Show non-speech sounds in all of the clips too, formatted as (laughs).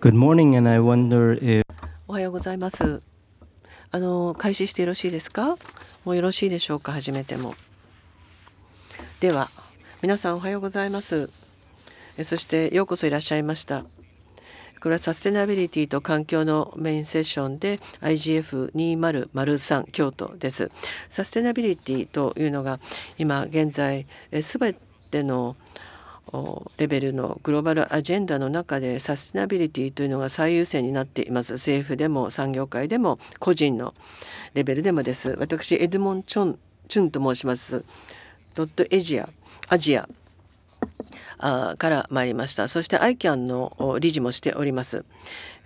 Good morning, and I wonder if おはようございます。あの開始してよろしいですかもうよろしいでしょうか始めても。では、皆さんおはようございます。えそして、ようこそいらっしゃいました。これはサステナビリティと環境のメインセッションで IGF2003 京都です。サステナビリティというのが今現在すべてのレベルのグローバルアジェンダの中でサステナビリティというのが最優先になっています政府でも産業界でも個人のレベルでもです私エドモン・チョンチュンと申しますドットエジアアジアあから参りましたそしてアイキャンの理事もしております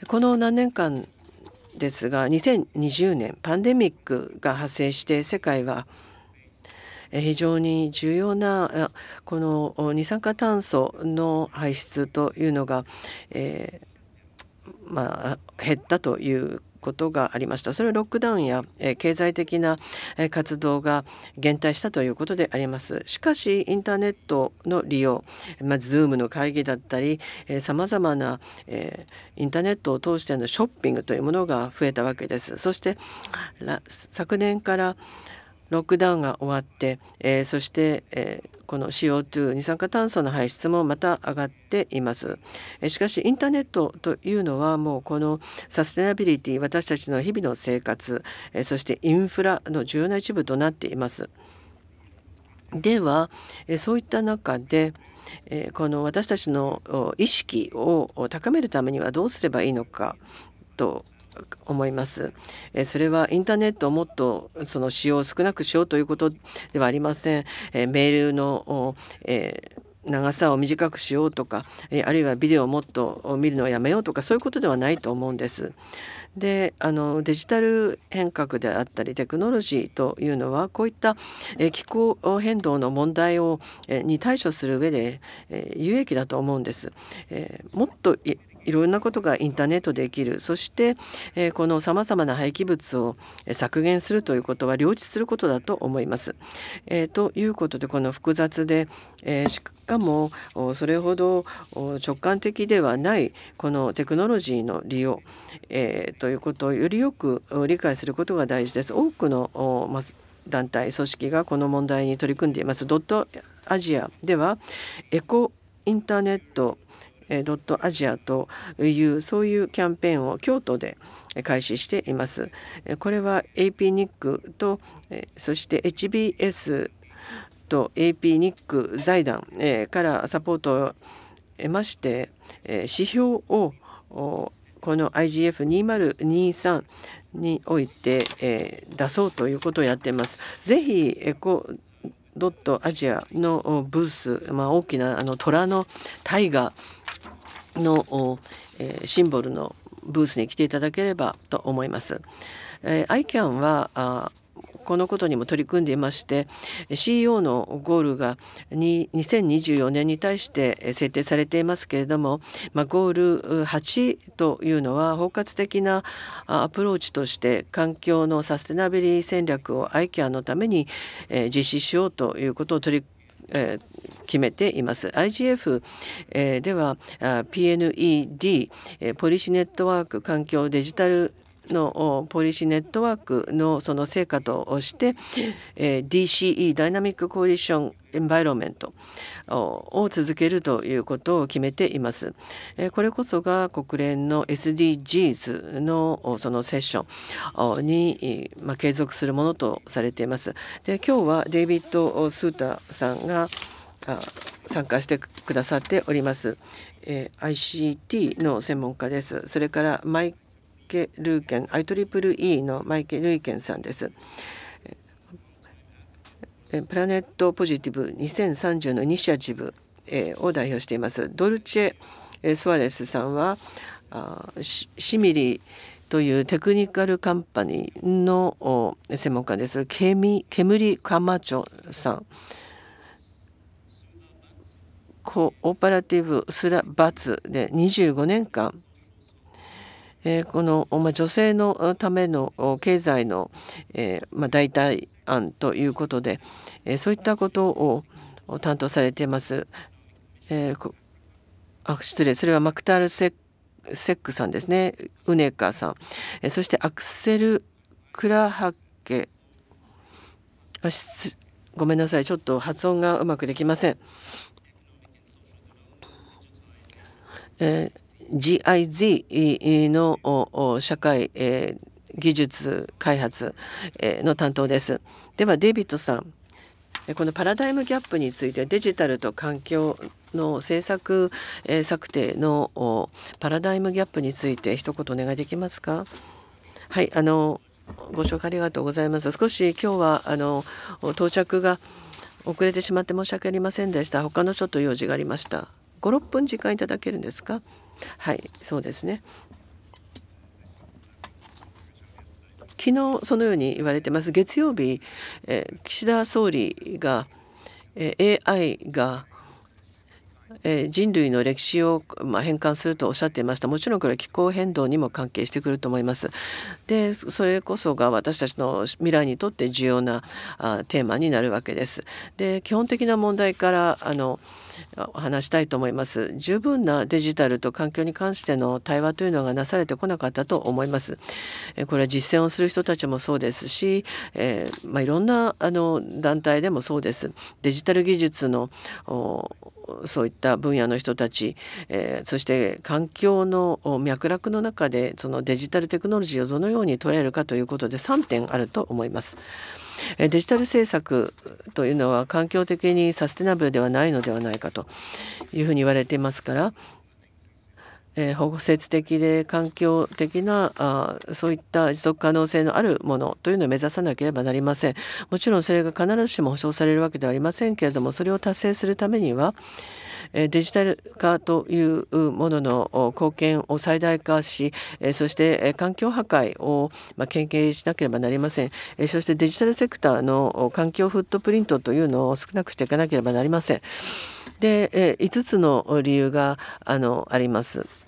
この何年間ですが2020年パンデミックが発生して世界は非常に重要なこの二酸化炭素の排出というのが、えー、まあ、減ったということがありました。それはロックダウンや経済的な活動が減退したということであります。しかしインターネットの利用、まあ、Zoom の会議だったりさまざまな、えー、インターネットを通してのショッピングというものが増えたわけです。そして昨年から、ロックダウンが終わって、えー、そして、えー、この CO2 二酸化炭素の排出もまた上がっています。えしかしインターネットというのはもうこのサステナビリティ私たちの日々の生活えそしてインフラの重要な一部となっています。ではそういった中でこの私たちの意識を高めるためにはどうすればいいのかと思います。えそれはインターネットをもっとその使用を少なくしようということではありません。えメールの、えー長さを短くしようとか、えあるいはビデオをもっと見るのをやめようとかそういうことではないと思うんです。であのデジタル変革であったりテクノロジーというのはこういった、え気候変動の問題を、えに対処する上で、え有益だと思うんです。えもっといろんなことがインターネットできるそして、えー、このさまざまな廃棄物を削減するということは両立することだと思います。えー、ということでこの複雑で、えー、しかもそれほど直感的ではないこのテクノロジーの利用、えー、ということをよりよく理解することが大事です。多くの、ま、団体組織がこの問題に取り組んでいます。ドットアジアではエコインターネットドットアジアというそういうキャンペーンを京都で開始しています。これは a p ニックとそして HBS と a p ニック財団からサポートを得まして指標をこの IGF2023 において出そうということをやっています。ぜひドットアジアのブース、まあ、大きなあの虎の大河の、えー、シンボルのブースに来ていただければと思います。えー、イキャンはあこのことにも取り組んでいまして CEO のゴールが2024年に対して制定されていますけれども、まあ、ゴール8というのは包括的なアプローチとして環境のサステナビリティ戦略を i e a のために実施しようということを取りえ決めています。IGF、えでは PNED ポリシネットワーク環境デジタルのポリシーネットワークのその成果として、え DCE ダイナミックコーディションエンバイロメントを続けるということを決めています。これこそが国連の SDGs のそのセッションにま継続するものとされています。で今日はデイビッド・スーターさんが参加してくださっております。え ICT の専門家です。それからマイケルーケン IEEE のマイケルーケンさんです。プラネットポジティブ2030のイニシアチブを代表しています。ドルチェ・スアレスさんはシミリというテクニカルカンパニーの専門家です。ケミ煙カマチョさん。コオーパラティブスラバツで25年間えー、この、まあ、女性のための経済の、えーまあ、代替案ということで、えー、そういったことを担当されています。えー、あ失礼それはマクタールセ・セックさんですねウネカさん、えー、そしてアクセル・クラハッケあごめんなさいちょっと発音がうまくできません。えー GIZ の社会技術開発の担当です。ではデビッドさんこのパラダイムギャップについてデジタルと環境の政策策定のパラダイムギャップについて一言お願いできますかはいあのご紹介ありがとうございます少し今日はあの到着が遅れてしまって申し訳ありませんでした他のちょっと用事がありました56分時間いただけるんですかはいそうですね昨日そのように言われてます月曜日、えー、岸田総理が、えー、AI がえー、人類の歴史を、まあ、変換するとおっしゃっていましたもちろんこれは気候変動にも関係してくると思います。でそれこそが私たちの未来にとって重要なあテーマになるわけです。で基本的な問題からあの話したいと思います。十分なデジタルと環境に関しての対話というのがなされてこなかったと思います。これは実践をする人たちもそうですし、えー、まあ、いろんなあの団体でもそうです。デジタル技術のそういった分野の人たち、えー、そして環境の脈絡の中でそのデジタルテクノロジーをどのように捉えるかということで3点あると思います。デジタル政策というのは環境的にサステナブルではないのではないかというふうに言われていますからえー、保護的で環境的なあそういった持続可能性のあるものというのを目指さなければなりません。もちろんそれが必ずしも保障されるわけではありませんけれどもそれを達成するためにはデジタル化というものの貢献を最大化しそして環境破壊を研究しなければなりませんそしてデジタルセクターの環境フットプリントというのを少なくしていかなければなりませんで5つの理由があのあります。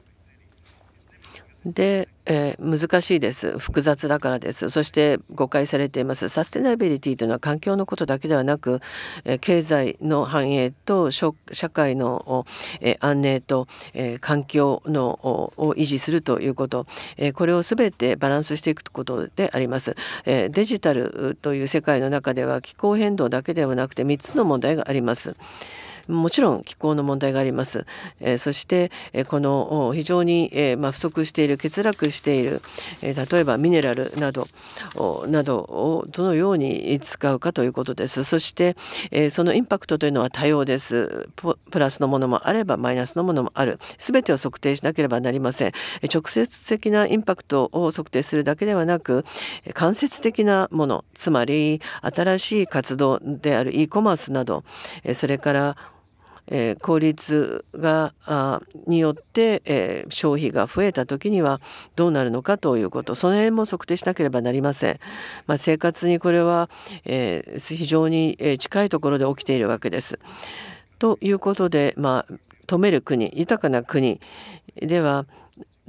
で、えー、難しいです複雑だからですそして誤解されていますサステナビリティというのは環境のことだけではなく、えー、経済の繁栄と社会の、えー、安寧と、え環境のを維持するということ、えこれを全てバランスしていくことであります、えデジタルという世界の中では気候変動だけではなくて3つの問題があります。もちろん気候の問題があります。えそして、この非常に、えま不足している欠落している、え例えばミネラルなどなどをどのように使うかということです。そして、えそのインパクトというのは多様です。プラスのものもあればマイナスのものもある。全てを測定しなければなりません。直接的なインパクトを測定するだけではなく間接的なものつまり新しい活動である e コマースなどそれからえー、効率があによって、えー、消費が増えた時にはどうなるのかということその辺も測定しなければなりません。まあ、生活にこれは、えー、非常に近いところで起きているわけです。ということで、まあ、富める国豊かな国では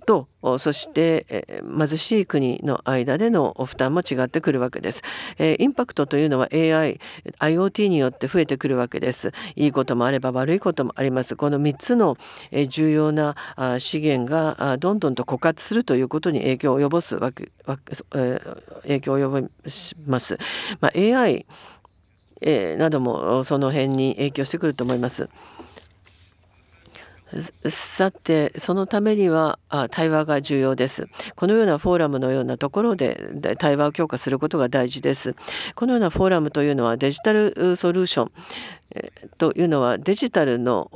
とそして貧しい国の間での負担も違ってくるわけです。インパクトというのは AI、IoT によって増えてくるわけです。いいこともあれば悪いこともあります。この3つの重要な資源がどんどんと枯渇するということに影響を及ぼすわけ、影響を及ぼします。まあ、AI などもその辺に影響してくると思います。さてそのためには対話が重要ですこのようなフォーラムのようなところで対話を強化することが大事ですこのようなフォーラムというのはデジタルソリューションというのはデジタルの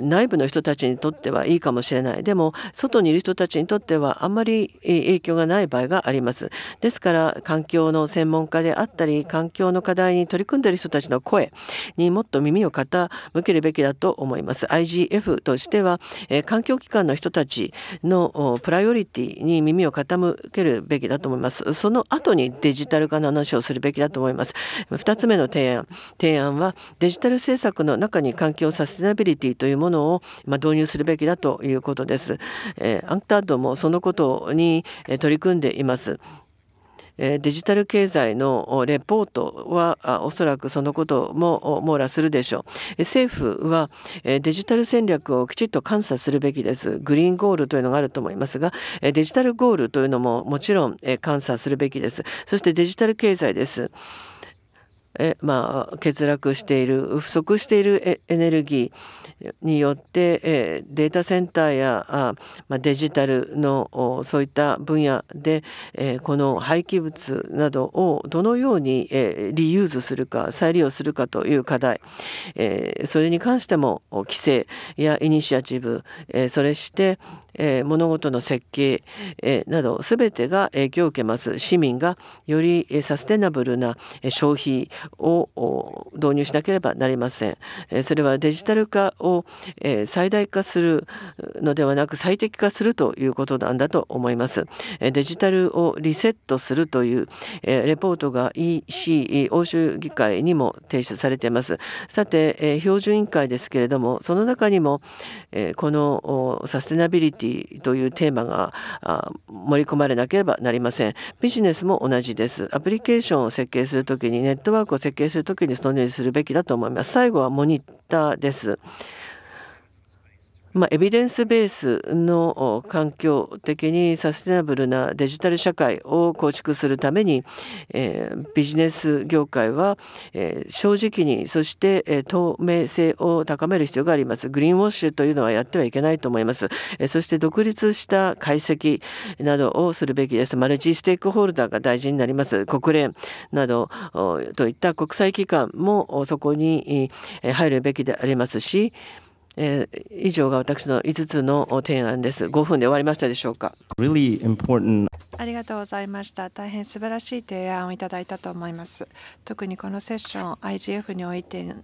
内部の人たちにとってはいいかもしれないでも外にいる人たちにとってはあんまり影響がない場合がありますですから環境の専門家であったり環境の課題に取り組んでいる人たちの声にもっと耳を傾けるべきだと思います IGF としては環境機関の人たちのプライオリティに耳を傾けるべきだと思いますその後にデジタル化の話をするべきだと思います2つ目の提案提案はデジタル政策の中に環境サステナビリティというものを、ま導入するべきだということです。えアンタードもそのことに取り組んでいます。デジタル経済のレポートはおそらくそのことも網羅するでしょう政府はデジタル戦略をきちっと監査するべきですグリーンゴールというのがあると思いますがデジタルゴールというのももちろん監査するべきですそしてデジタル経済です。え、まあ、欠落している不足しているエネルギーによって、えデータセンターやあ、まあ、デジタルのそういった分野で、えこの廃棄物などをどのように、えリユーズするか再利用するかという課題、えそれに関しても規制やイニシアチブ、えそれして、えー、物事の設計、えー、など全てが影響を受けます市民がよりサステナブルな消費を導入しなければなりません、えー、それはデジタル化を、えー、最大化するのではなく最適化するということなんだと思います、えー、デジタルをリセットするという、えー、レポートが EC 欧州議会にも提出されていますさて、えー、標準委員会ですけれどもその中にも、えー、このサステナビリティティというテーマが盛り込まれなければなりません。ビジネスも同じです。アプリケーションを設計するときに、ネットワークを設計するときにそのようにするべきだと思います。最後はモニターです。まあ、エビデンスベースの環境的にサステナブルなデジタル社会を構築するために、えー、ビジネス業界は、えー、正直にそして、えー、透明性を高める必要がありますグリーンウォッシュというのはやってはいけないと思います、えー、そして独立した解析などをするべきですマルチステークホルダーが大事になります国連などといった国際機関もそこに入るべきでありますしえー、以上が私の5つの提案です。5分で終わりましたでしょうか。Really、ありがとうございました。大変素晴らしい提案をいただいたと思います。特にこのセッション IGF において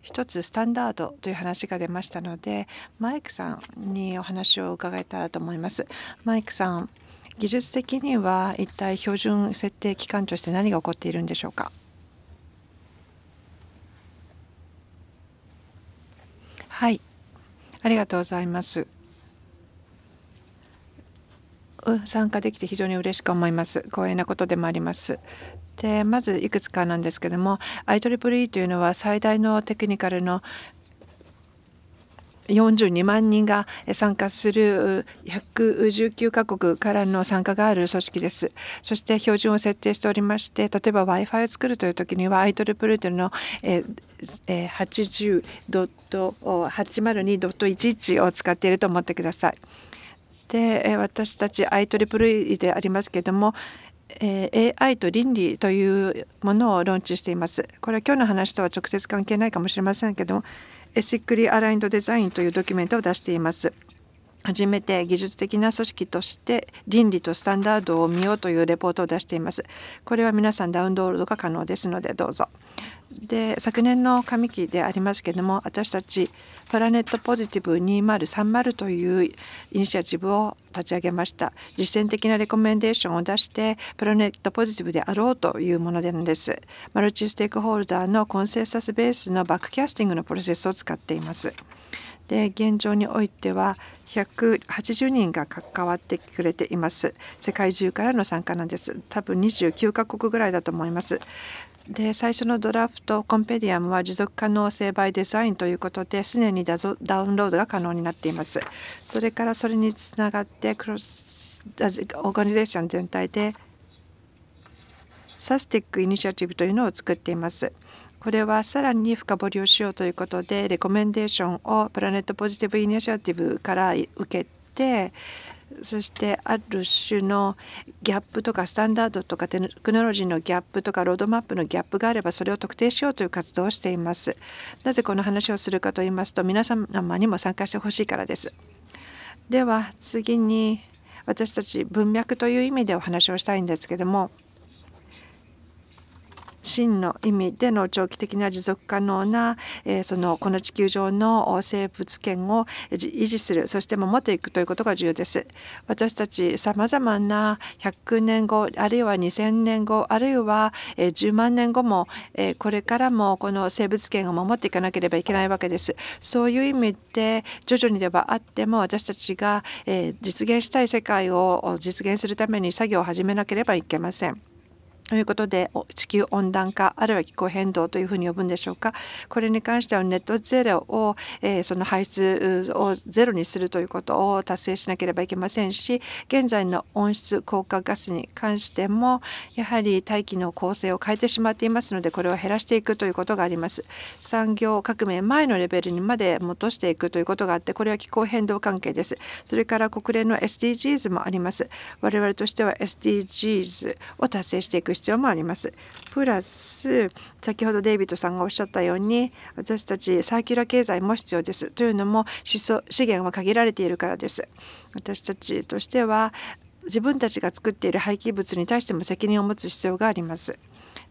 一つスタンダードという話が出ましたのでマイクさんにお話を伺えたらと思います。マイクさん技術的には一体標準設定機関として何が起こっているんでしょうかはいありがとうございます。参加できて非常に嬉しく思います。光栄なことでもあります。でまずいくつかなんですけども IEEE というのは最大のテクニカルの42万人が参加する119カ国からの参加がある組織です。そして標準を設定しておりまして例えば Wi-Fi を作るという時には IEEE の、ルー80.802.11を使っていると思ってください。で私たち IEEE でありますけれども AI と倫理というものを論知しています。これは今日の話とは直接関係ないかもしれませんけどもしっクリアラインドデザインというドキュメントを出しています。初めて技術的な組織として倫理とスタンダードを見ようというレポートを出しています。これは皆さんダウンロードが可能ですのでどうぞ。で昨年の上期でありますけれども私たちプラネットポジティブ2030というイニシアチブを立ち上げました実践的なレコメンデーションを出してプラネットポジティブであろうというものでなんですマルチステークホルダーのコンセンサスベースのバックキャスティングのプロセスを使っていますで現状においては180人が関わってくれています世界中からの参加なんです多分29カ国ぐらいだと思いますで最初のドラフトコンペディアムは持続可能性バイデザインということで既にダダウンロードが可能になっていますそれからそれにつながってクロスオーガニゼーション全体でサスティックイニシアティブというのを作っていますこれはさらに深掘りをしようということでレコメンデーションをプラネットポジティブイニシアティブから受けてそしてある種のギャップとかスタンダードとかテクノロジーのギャップとかロードマップのギャップがあればそれを特定しようという活動をしています。なぜこの話をするかと言いますと皆様にも参加してほしいからです。では次に私たち文脈という意味でお話をしたいんですけども真の意味での長期的な持続可能な、えー、そのこの地球上の生物圏を維持するそして守っていくということが重要です私たちさまざまな100年後あるいは2000年後あるいは10万年後もえこれからもこの生物圏を守っていかなければいけないわけですそういう意味で徐々にではあっても私たちがえ実現したい世界を実現するために作業を始めなければいけませんということで地球温暖化あるいは気候変動というふうに呼ぶんでしょうかこれに関してはネットゼロを、えー、その排出をゼロにするということを達成しなければいけませんし現在の温室効果ガスに関してもやはり大気の構成を変えてしまっていますのでこれを減らしていくということがあります産業革命前のレベルにまで戻していくということがあってこれは気候変動関係ですそれから国連の SDGs もあります我々としては SDGs を達成していく必要もあります。プラス先ほどデイビッドさんがおっしゃったように私たちサーキュラー経済も必要です。というのも資源は限られているからです。私たちとしては自分たちが作っている廃棄物に対しても責任を持つ必要があります。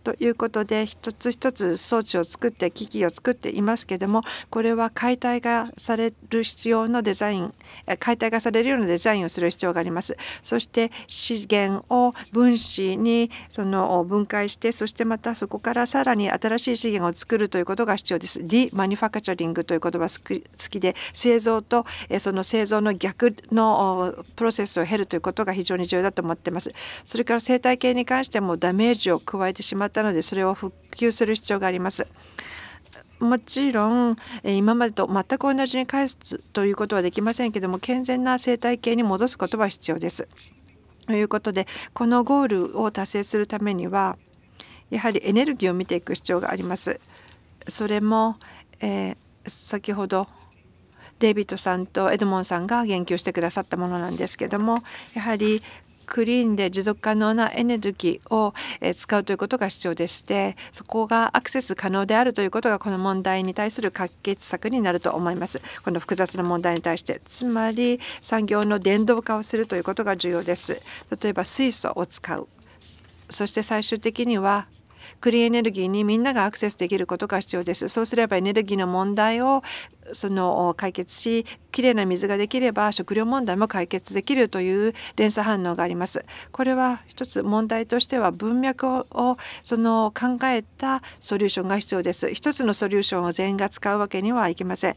ということで一つ一つ装置を作って機器を作っていますけどもこれは解体がされる必要のデザイン解体がされるようなデザインをする必要がありますそして資源を分子にその分解してそしてまたそこからさらに新しい資源を作るということが必要ですディマニファクチャリングという言葉好きで製造とその製造の逆のプロセスを経るということが非常に重要だと思ってますそれから生態系に関してもダメージを加えてしまったのでそれを復旧する必要があります。もちろん今までと全く同じに返すということはできませんけども健全な生態系に戻すことは必要です。ということでこのゴールを達成するためにはやはりエネルギーを見ていく必要があります。それも、えー、先ほどデイビッドさんとエドモンさんが言及してくださったものなんですけどもやはりクリーンで持続可能なエネルギーを使うということが必要でしてそこがアクセス可能であるということがこの問題に対する解決策になると思いますこの複雑な問題に対してつまり産業の電動化をするということが重要です例えば水素を使うそして最終的にはクリーンエネルギーにみんながアクセスできることが必要ですそうすればエネルギーの問題をその解決しきれいな水ができれば食料問題も解決できるという連鎖反応があります。これは一つ問題としては文脈をその考えたソリューションが必要です。一つのソリューションを全員が使うわけにはいきません。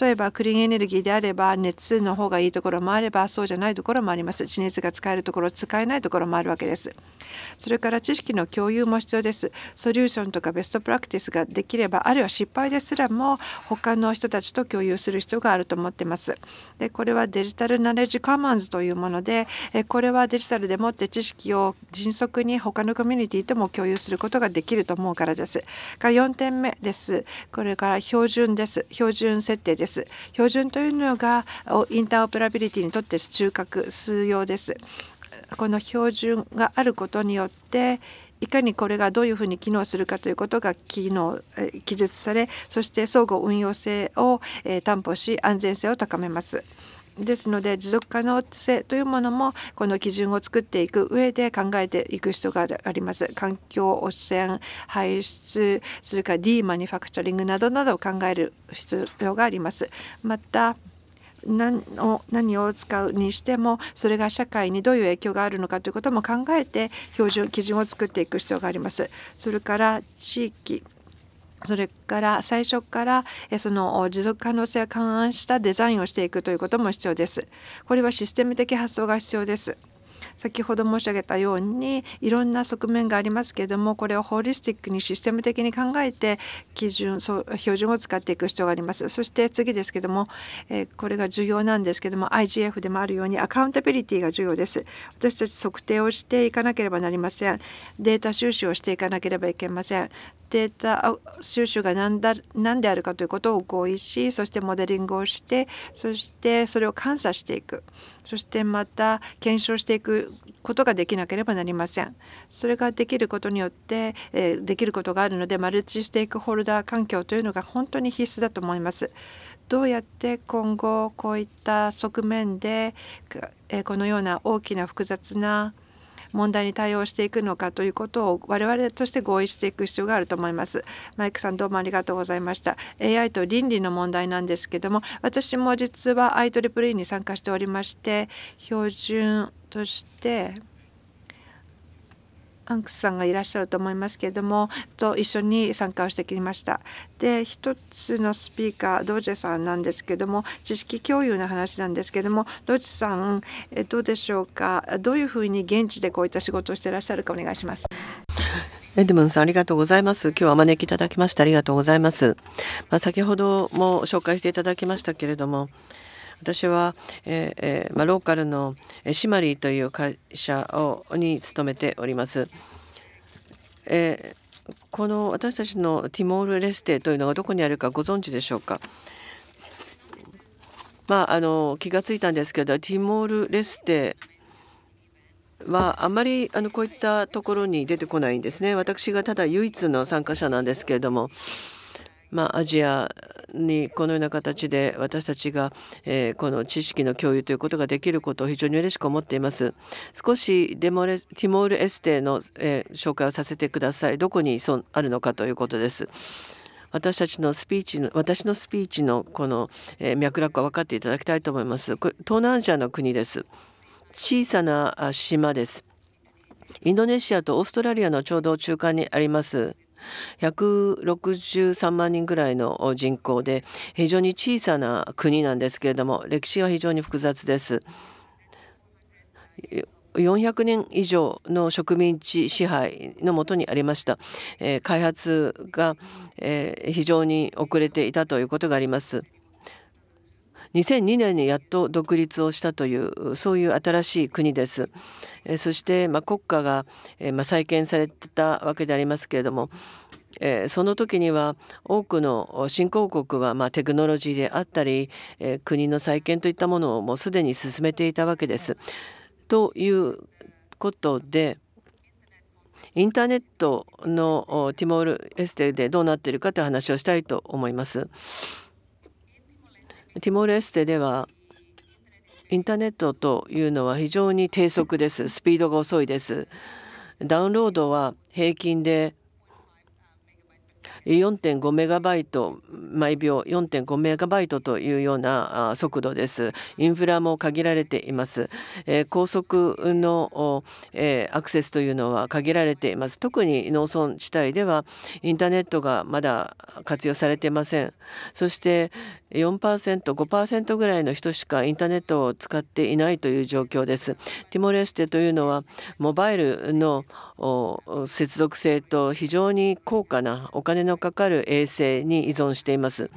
例えばクリーンエネルギーであれば熱の方がいいところもあればそうじゃないところもあります。地熱が使えるところ使えないところもあるわけです。それから知識の共有も必要です。ソリューションとかベストプラクティスができればあるいは失敗ですらも他の人たちちと共有する必要があると思ってます。でこれはデジタルナレッジカマンズというものでこれはデジタルでもって知識を迅速に他のコミュニティとも共有することができると思うからです。から4点目です。これから標準です。標準設定です。標準というのがインターオペラビリティにとって中核数要です。この標準があることによっていかにこれがどういうふうに機能するかということが機能記述されそして相互運用性を担保し安全性を高めます。ですので持続可能性というものもこの基準を作っていく上で考えていく必要があります。環境汚染排出それから D マニファクチャリングなどなどを考える必要があります。また何を何を使うにしてもそれが社会にどういう影響があるのかということも考えて標準基準を作っていく必要があります。それから地域それから最初からその持続可能性を勘案したデザインをしていくということも必要です。これはシステム的発想が必要です。先ほど申し上げたようにいろんな側面がありますけれどもこれをホリスティックにシステム的に考えて基準標準を使っていく必要がありますそして次ですけども、えこれが重要なんですけども IGF でもあるようにアカウンタビリティが重要です私たち測定をしていかなければなりませんデータ収集をしていかなければいけませんデータ収集が何だ何であるかということを合意しそしてモデリングをしてそしてそれを監査していくそしてまた検証していくことができなければなりませんそれができることによって、えできることがあるのでマルチステークホルダー環境というのが本当に必須だと思いますどうやって今後こういった側面でえこのような大きな複雑な問題に対応していくのかということを我々として合意していく必要があると思います。マイクさんどうもありがとうございました。AI と倫理の問題なんですけども私も実は IEEE に参加しておりまして標準としてハンクスさんがいらっしゃると思いますけれどもと一緒に参加をしてきました。で一つのスピーカードージェさんなんですけども知識共有の話なんですけどもドージェさんどうでしょうかどういうふうに現地でこういった仕事をしていらっしゃるかお願いします。エデムンさんありがとうございます。今日はお招きいただきましてありがとうございます。まあ、先ほども紹介していただきましたけれども、私は、ええまローカルのシマリーという会社をに勤めております。えー、この私たちのティモール・レステというのがどこにあるかご存知でしょうか。まあ、あの気がついたんですけどティモール・レステはあまりあのこういったところに出てこないんですね。私がただ唯一の参加者なんですけれども、まあ、アジアにこのような形で私たちが、えー、この知識の共有ということができることを非常に嬉しく思っています少しデモレティモールエステの、えー、紹介をさせてくださいどこにそあるのかということです私たちのスピーチの私のスピーチのこの、えー、脈絡は分かっていただきたいと思いますこれ東南アジアの国です小さな島ですインドネシアとオーストラリアのちょうど中間にあります163万人ぐらいの人口で非常に小さな国なんですけれども歴史は非常に複雑です。400年以上の植民地支配のもとにありました、えー、開発が、えー、非常に遅れていたということがあります。2002年にやっと独立をしたというそういう新しい国です。そしてま国家がま再建されてたわけでありますけれどもえその時には多くの新興国は、まテクノロジーであったり、え国の再建といったものをもうすでに進めていたわけです。ということでインターネットのティモールエステでどうなっているかという話をしたいと思います。ティモーレステではインターネットというのは非常に低速です。スピードが遅いです。ダウンロードは平均で4.5メガバイト毎秒4.5メガバイトというような速度です。インフラも限られています。高速のアクセスというのは限られています。特に農村地帯ではインターネットがまだ活用されていません。そして4%、5%ぐらいの人しかインターネットを使っていないという状況です。ティモレステというのはモバイルの接続性と非常に高価なお金のかかる衛星に依存しています。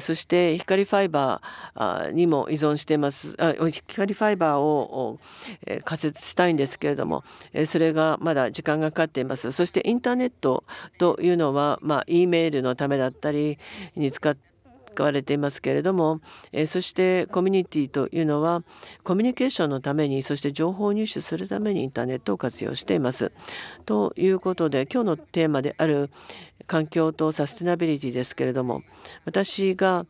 そして光ファイバーにも依存しています光ファイバーを仮設したいんですけれどもそれがまだ時間がかかっていますそしてインターネットというのは、まあ、E メールのためだったりに使っ使われていますけれども、えそしてコミュニティというのはコミュニケーションのためにそして情報を入手するためにインターネットを活用しています。ということで今日のテーマである環境とサステナビリティですけれども私が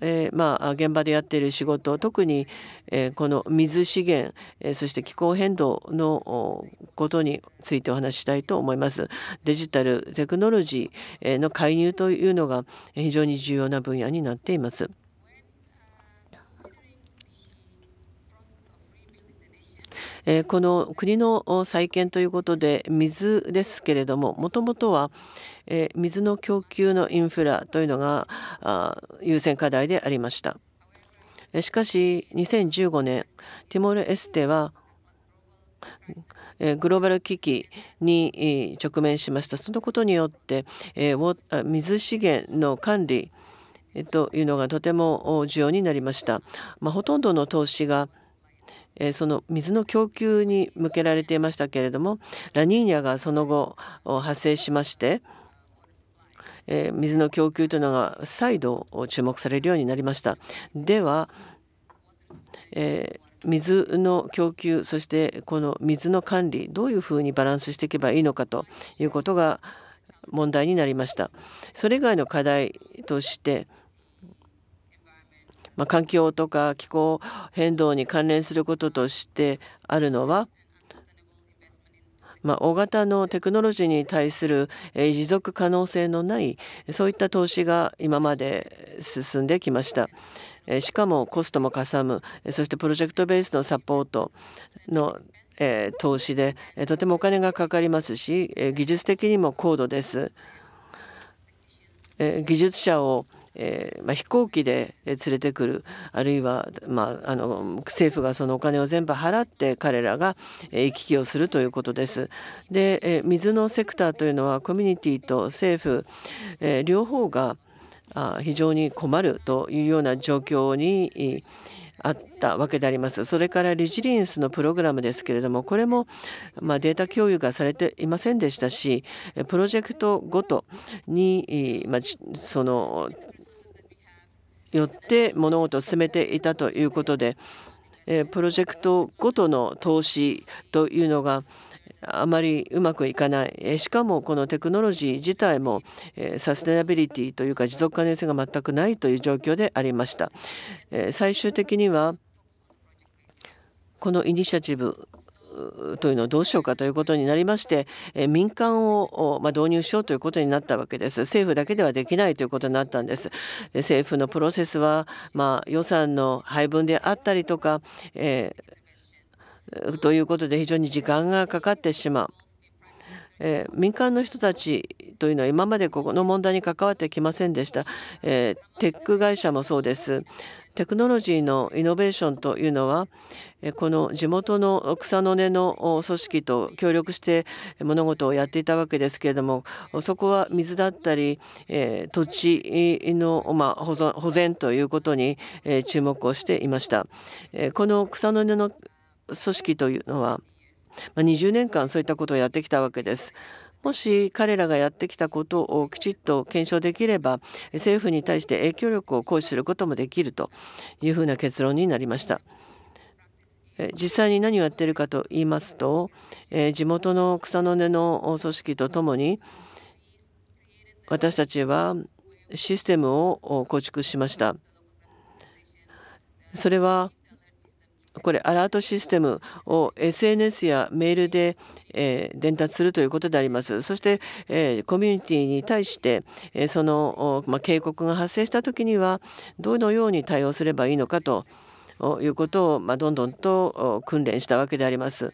えー、まあ、現場でやっている仕事特に、えー、この水資源、えー、そして気候変動のことについてお話ししたいと思います。デジタルテクノロジーの介入というのが非常に重要な分野になっています。えこの国の再建ということで水ですけれどももともとは、えー、水の供給のインフラというのが優先課題でありました。しかし2015年ティモール・エステはグローバル危機に直面しましたそのことによって水資源の管理というのがとても重要になりました、まあ、ほとんどの投資がその水の供給に向けられていましたけれどもラニーニャがその後発生しましてえー、水の供給というのが再度注目されるようになりました。では、えー水の供給そしてこの水の管理どういうふうにバランスしていけばいいのかということが問題になりました。それ以外の課題としてまあ、環境とか気候変動に関連することとしてあるのはまあ、大型のテクノロジーに対する、え持続可能性のないそういった投資が今まで進んできました。えしかもコストもかさむそしてプロジェクトベースのサポートのえ投資で、えとてもお金がかかりますし、え技術的にも高度です。え技術者をえー、まあ、飛行機で連れてくるあるいは、まあ、あの政府がそのお金を全部払って彼らが行き来をするということです。で、えー、水のセクターというのはコミュニティと政府、えー、両方があ非常に困るというような状況にあったわけであります。それからリジリエンスのプログラムですけれども、これもまあデータ共有がされていませんでしたし、プロジェクトごとにまあそのよって物事を進めていたということでプロジェクトごとの投資というのがあまりうまくいかないしかもこのテクノロジー自体もサステナビリティというか持続可能性が全くないという状況でありました最終的にはこのイニシアチブというのをどうしようかということになりまして、え民間を、ま導入しようということになったわけです政府だけではできないということになったんです政府のプロセスは、まあ、予算の配分であったりとか、えー、ということで非常に時間がかかってしまう。えー、民間の人たちというのは今までここの問題に関わってきませんでした、えー、テック会社もそうですテクノロジーのイノベーションというのはえこの地元の草の根の組織と協力して物事をやっていたわけですけれどもそこは水だったりえ土地の、まあ、保全ということにえ注目をしていました。えこの草の根の組織というのはまあ、20年間そういったことをやってきたわけです。もし彼らがやってきたことをきちっと検証できれば政府に対して影響力を行使することもできるというふうな結論になりました。実際に何をやっているかと言いますと地元の草の根の組織とともに私たちはシステムを構築しました。それはこれアラートシステムを SNS やメールで、え伝達するということでありますそして、えコミュニティに対して、えその、ま警告が発生した時にはどのように対応すればいいのかということを、まどんどんと訓練したわけであります。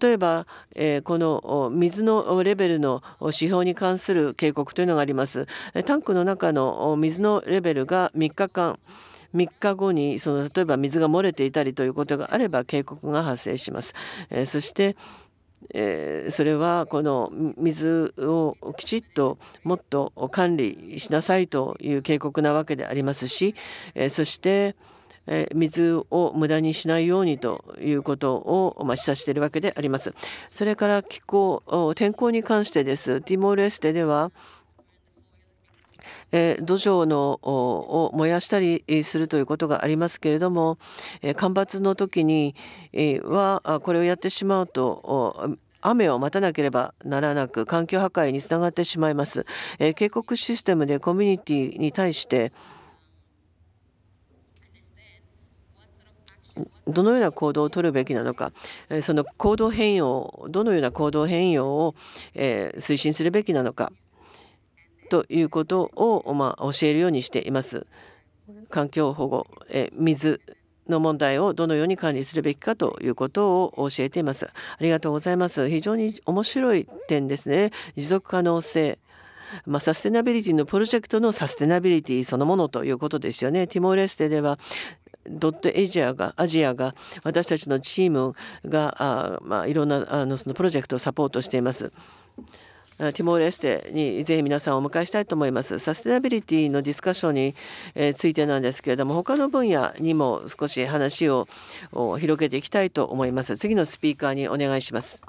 例えば、えこの水のレベルの指標に関する警告というのがあります。タンクの中の水のレベルが3日間3日後にその例えば水が漏れていたりということがあれば警告が発生します。えー、そしてえー、それはこの水をきちっともっと管理しなさいという警告なわけでありますし、えー、そして、えー、水を無駄にしないようにということを、まあ、示唆しているわけであります。それから気候天候に関してです。ティモールエステではえ土壌のを燃やしたりするということがありますけれども、え干ばつの時にはこれをやってしまうと雨を待たなければならなく環境破壊につながってしまいます。え警告システムでコミュニティに対してどのような行動を取るべきなのかその行動変容どのような行動変容を推進するべきなのかということを、まあ、教えるようにしています。環境保護、え水の問題をどのように管理するべきかということを教えています。ありがとうございます。非常に面白い点ですね。持続可能性。まあ、サステナビリティのプロジェクトのサステナビリティそのものということですよね。ティモーレステではドットエジアがアジアが私たちのチームがあ、まあ、いろんなあのそのプロジェクトをサポートしています。ティモールエステにぜひ皆さんお迎えしたいと思いますサステナビリティのディスカッションに、えついてなんですけれども他の分野にも少し話を広げていきたいと思います次のスピーカーにお願いします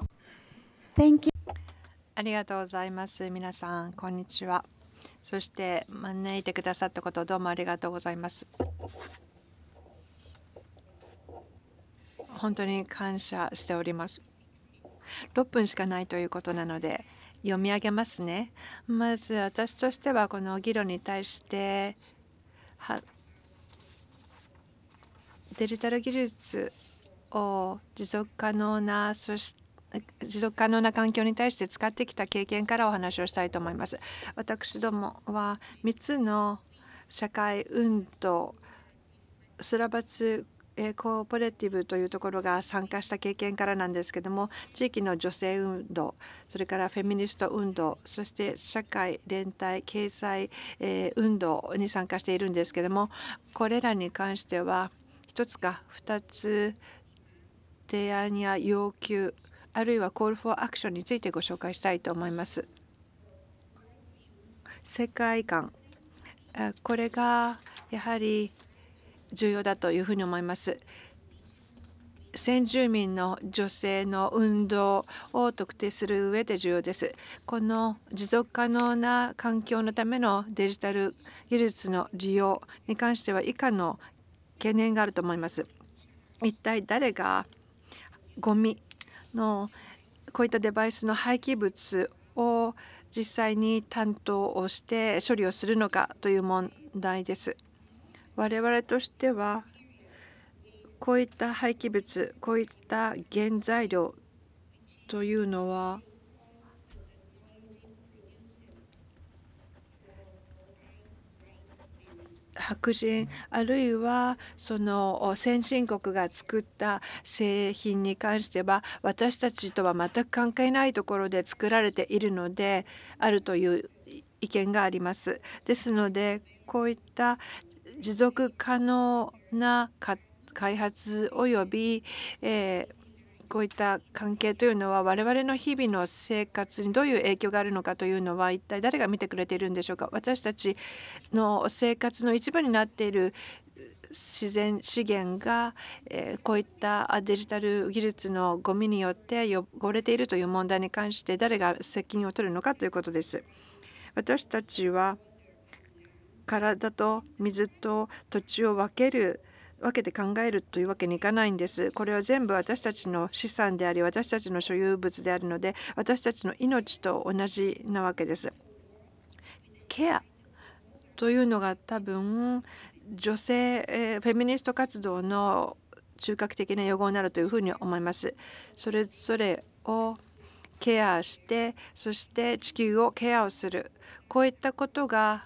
ありがとうございます皆さんこんにちはそして招いてくださったことどうもありがとうございます本当に感謝しております6分しかないということなので読み上げますね。まず私としてはこの議論に対してデジタル技術を持続可能なそして持続可能な環境に対して使ってきた経験からお話をしたいと思います。私どもは3つの社会運動スラバツえコーポレティブというところが参加した経験からなんですけども地域の女性運動それからフェミニスト運動そして社会連帯経済、え運動に参加しているんですけどもこれらに関しては1つか2つ提案や要求あるいはコール・フォー・アクションについてご紹介したいと思います。世界観これがやはり重要だというふうに思います。先住民の女性の運動を特定する上で重要です。この持続可能な環境のためのデジタル技術の利用に関しては以下の懸念があると思います。一体誰がゴミのこういったデバイスの廃棄物を実際に担当をして処理をするのかという問題です。我々としてはこういった廃棄物こういった原材料というのは白人あるいはその先進国が作った製品に関しては私たちとは全く関係ないところで作られているのであるという意見があります。ですのでこういった持続可能な開発および、えーこういった関係というのは我々の日々の生活にどういう影響があるのかというのは一体誰が見てくれているんでしょうか私たちの生活の一部になっている自然資源が、えこういったデジタル技術のゴミによって汚れているという問題に関して誰が責任を取るのかということです。私たちは体と水と土地を分ける分けて考えるというわけにいかないんです。これは全部私たちの資産であり私たちの所有物であるので私たちの命と同じなわけです。ケアというのが多分女性、えフェミニスト活動の中核的な予防になるというふうに思います。それぞれをケアしてそして地球をケアをするこういったことが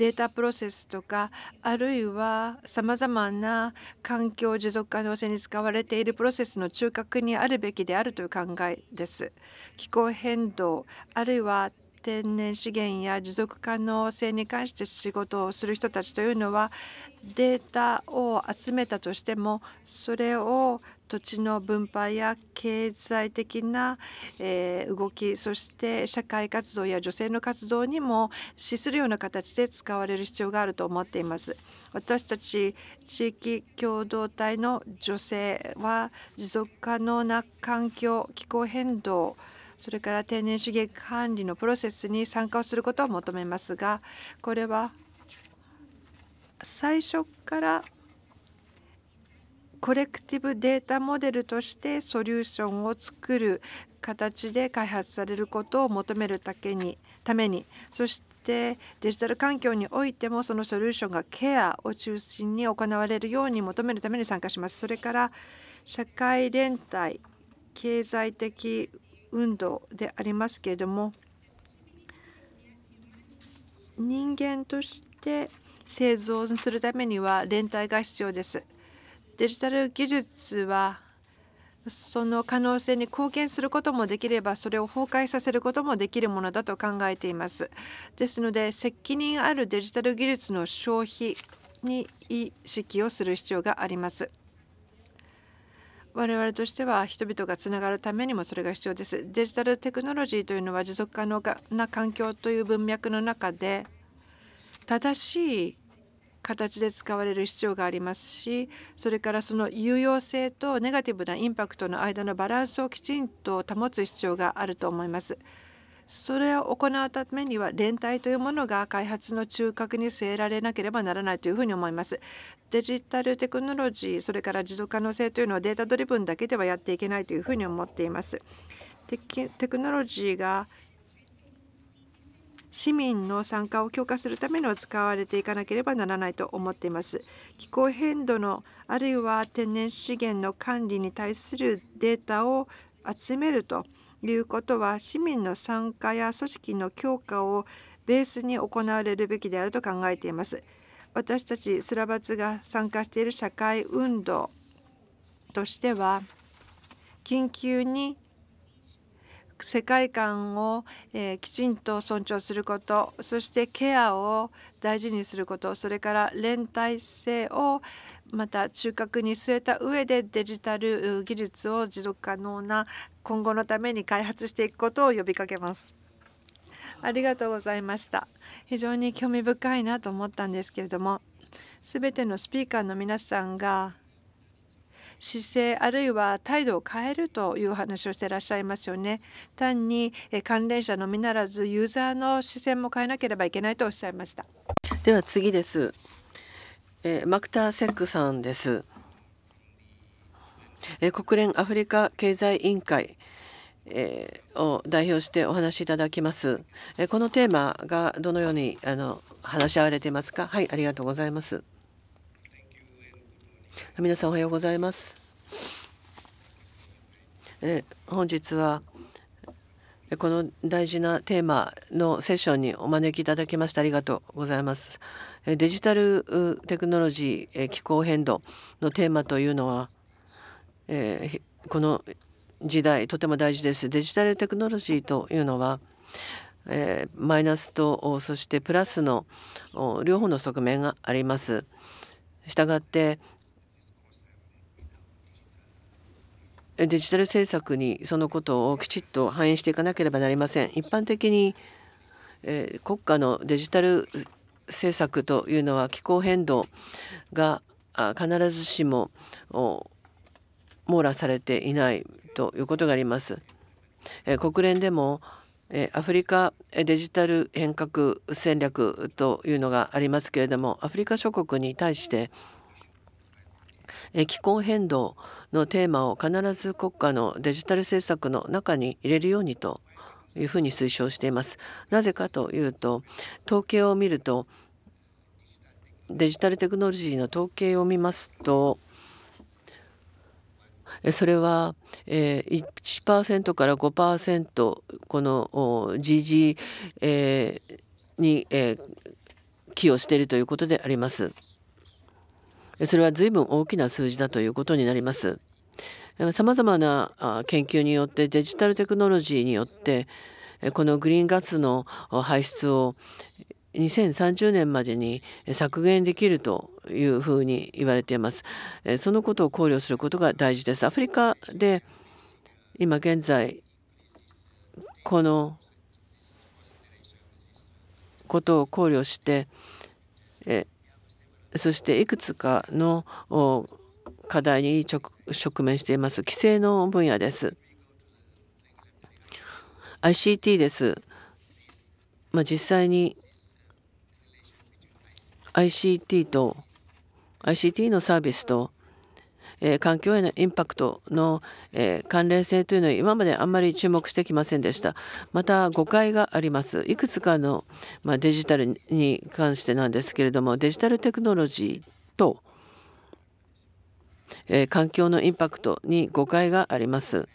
データプロセスとかあるいはさまざまな環境持続可能性に使われているプロセスの中核にあるべきであるという考えです。気候変動あるいは天然資源や持続可能性に関して仕事をする人たちというのはデータを集めたとしてもそれを土地の分配や経済的な、え動きそして社会活動や女性の活動にも資するような形で使われる必要があると思っています私たち地域共同体の女性は持続可能な環境気候変動それから定年主義管理のプロセスに参加をすることを求めますがこれは最初からコレクティブデータモデルとしてソリューションを作る形で開発されることを求めるだけにためにそしてデジタル環境においてもそのソリューションがケアを中心に行われるように求めるために参加します。それから社会連帯経済的運動でありますけれども人間として生存するためには連帯が必要です。デジタル技術はその可能性に貢献することもできればそれを崩壊させることもできるものだと考えていますですので責任あるデジタル技術の消費に意識をする必要があります我々としては人々がつながるためにもそれが必要ですデジタルテクノロジーというのは持続可能な環境という文脈の中で正しい形で使われる必要がありますしそれからその有用性とネガティブなインパクトの間のバランスをきちんと保つ必要があると思います。それを行うためには連帯というものが開発の中核に据えられなければならないというふうに思います。デジタルテクノロジーそれから持続可能性というのはデータドリブンだけではやっていけないというふうに思っています。テクノロジーが市民の参加を強化するための使われていかなければならないと思っています気候変動のあるいは天然資源の管理に対するデータを集めるということは市民の参加や組織の強化をベースに行われるべきであると考えています私たちスラバツが参加している社会運動としては緊急に世界観を、えー、きちんと尊重することそしてケアを大事にすることそれから連帯性をまた中核に据えた上でデジタル技術を持続可能な今後のために開発していくことを呼びかけます。ありがとうございました。非常に興味深いなと思ったんですけれども、全てのスピーカーの皆さんが姿勢あるいは態度を変えるという話をしていらっしゃいますよね。単に関連者のみならずユーザーの視線も変えなければいけないとおっしゃいました。では次です。えー、マクターセックさんです。えー、国連アフリカ経済委員会えを代表してお話しいただきます。えこのテーマがどのようにあの話し合われていますか。はい、ありがとうございます。皆さんおはようございます。え本日はこの大事なテーマのセッションにお招きいただきましてありがとうございます。デジタルテクノロジー気候変動のテーマというのは、えこの時代とても大事です。デジタルテクノロジーというのは、えー、マイナスとそしてプラスの両方の側面があります。したがってデジタル政策にそのことをきちっと反映していかなければなりません。一般的に、えー、国家のデジタル政策というのは気候変動が必ずしも網羅されていないということがあります。えー、国連でもアフリカデジタル変革戦略というのがありますけれどもアフリカ諸国に対してえ気候変動のテーマを必ず国家のデジタル政策の中に入れるようにというふうに推奨しています。なぜかというと統計を見るとデジタルテクノロジーの統計を見ますとそれは1%から5%この GG に寄与しているということであります。それは随分大きな数字だということになります。さまざまな研究によってデジタルテクノロジーによってこのグリーンガスの排出を2030年までに削減できるというふうに言われています。そのことを考慮することが大事です。アフリカで今現在このことを考慮してそしていくつかの課題に直直面しています規制の分野です ICT です、まあ、実際に ICT と ICT のサービスとえー、環境へのインパクトの、えー、関連性というのは今まであんまり注目してきませんでしたまた誤解がありますいくつかの、まあ、デジタルに関してなんですけれどもデジタルテクノロジーと、えー、環境のインパクトに誤解があります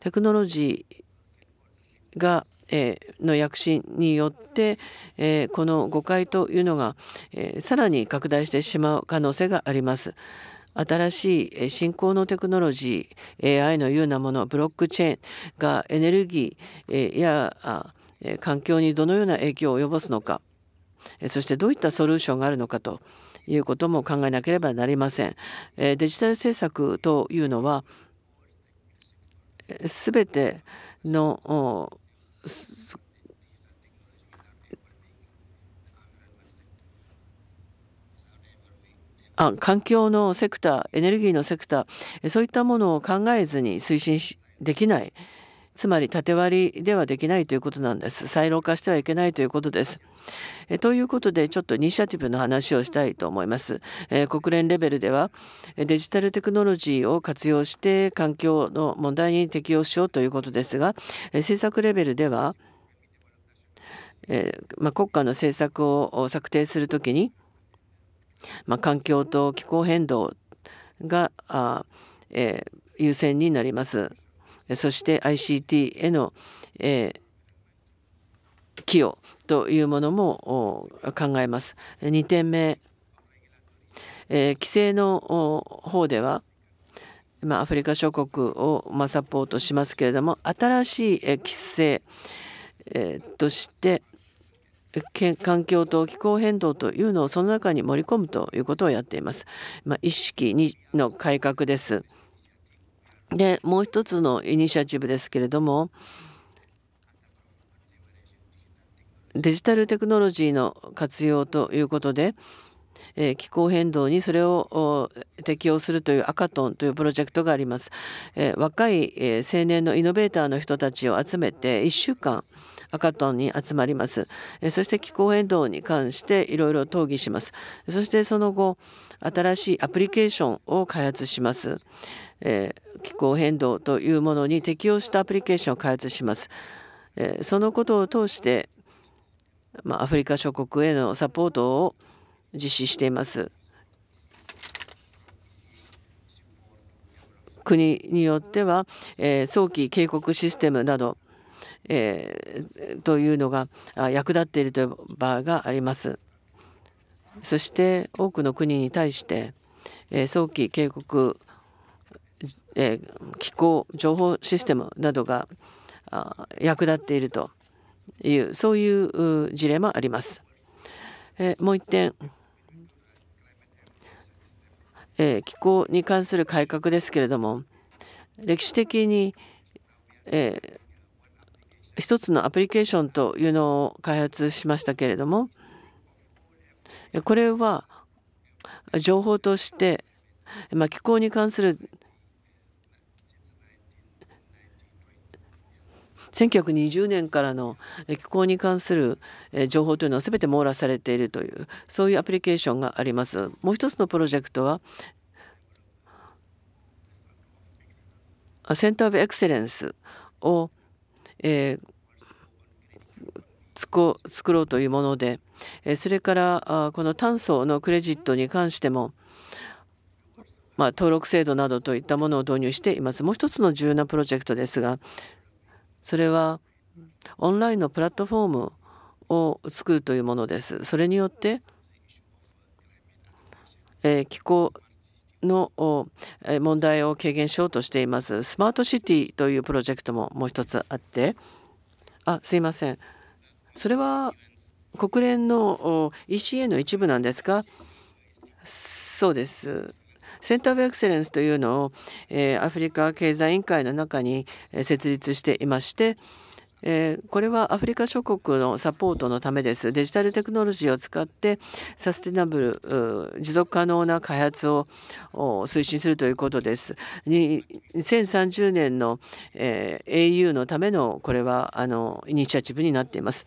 テクノロジーがえの躍進によって、えこの誤解というのが、えさらに拡大してしまう可能性があります。新しい新興のテクノロジー AI のようなものブロックチェーンがエネルギーや環境にどのような影響を及ぼすのかそしてどういったソリューションがあるのかということも考えなければなりません。デジタル政策というのは全てのあ環境のセクターエネルギーのセクターそういったものを考えずに推進できないつまり縦割りではできないということなんです再老化してはいけないということです。えということでちょっとイニシアティブの話をしたいと思います。え国連レベルではデジタルテクノロジーを活用して環境の問題に適応しようということですが政策レベルでは、えまあ、国家の政策を策定するときにまあ、環境と気候変動があ、えー、優先になります。そして ICT への、えー、寄与というものも考えます。2点目、えー、規制の方では、まあ、アフリカ諸国を、まあ、サポートしますけれども新しい規制、えとして環境と気候変動というのをその中に盛り込むということをやっています。まあ、意識の改革です。でもう一つのイニシアチブですけれどもデジタルテクノロジーの活用ということで、え気候変動にそれを適用するというアカトンというプロジェクトがあります。え若い、え青年のイノベーターの人たちを集めて1週間、赤トンに集まります。そして気候変動に関していろいろ討議します。そしてその後、新しいアプリケーションを開発します。気候変動というものに適応したアプリケーションを開発します。そのことを通して、まアフリカ諸国へのサポートを実施しています。国によっては、え早期警告システムなどえー、というのが役立っているという場があります。そして多くの国に対して、えー、早期警告、えー、気候情報システムなどが役立っているというそういう事例もあります。えもう一点、え気候に関する改革ですけれども歴史的に、え一つのアプリケーションというのを開発しましたけれどもこれは情報として、まあ、気候に関する1920年からの気候に関する情報というのは全て網羅されているというそういうアプリケーションがあります。もう一つのプロジェクトはセンター・オブ・エクセレンスをえー、作ろうというものでえそれからあこの炭素のクレジットに関してもまあ、登録制度などといったものを導入しています。もう一つの重要なプロジェクトですがそれはオンラインのプラットフォームを作るというものです。それによって、えー、気候の問題を軽減しようとしていますスマートシティというプロジェクトももう一つあってあすいませんそれは国連の ECA の一部なんですかそうですセンター・オブ・エクセレンスというのをアフリカ経済委員会の中に設立していましてえー、これはアフリカ諸国のサポートのためです。デジタルテクノロジーを使ってサステナブル持続可能な開発を推進するということです。2030年の、えー、au のためのこれはあのイニシアチブになっています。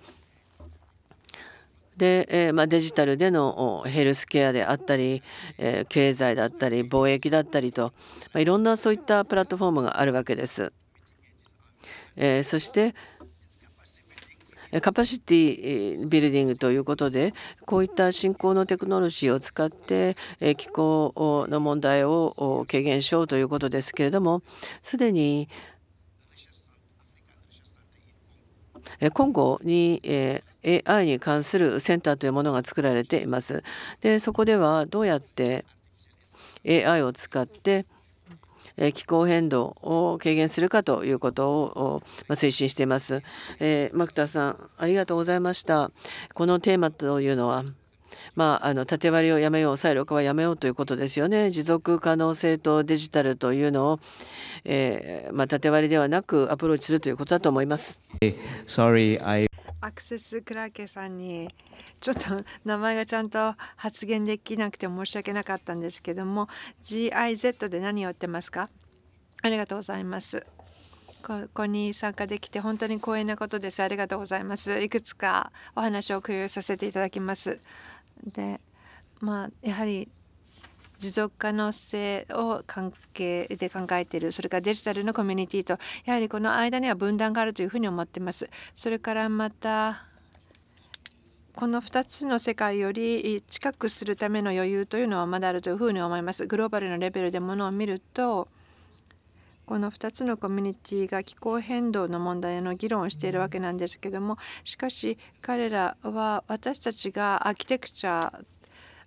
で、えー、まあ、デジタルでのヘルスケアであったり、えー、経済だったり貿易だったりと、まあ、いろんなそういったプラットフォームがあるわけです。えー、そして、カパシティビルディングということでこういった新興のテクノロジーを使って気候の問題を軽減しようということですけれどもすでに今後に AI に関するセンターというものが作られています。でそこではどうやって AI を使ってえ気候変動を軽減するかということを、ま推進しています、えマクターさんありがとうございましたこのテーマというのはまあ、あの縦割りをやめようる録はやめようということですよね持続可能性とデジタルというのを、えー、まあ、縦割りではなくアプローチするということだと思います。Sorry, I... アクセス・クラーケさんにちょっと (laughs) 名前がちゃんと発言できなくて申し訳なかったんですけども GIZ で何をやってますかありがとうございます。ここに参加できて本当に光栄なことです。ありがとうございます。いくつかお話を共有させていただきます。でまあやはり持続可能性を関係で考えているそれからデジタルのコミュニティとやはりこの間には分断があるというふうに思っています。それからまたこの2つの世界より近くするための余裕というのはまだあるというふうに思います。グローバルのレベルでものを見るとこの2つのコミュニティが気候変動の問題の議論をしているわけなんですけどもしかし彼らは私たちがアーキテクチャ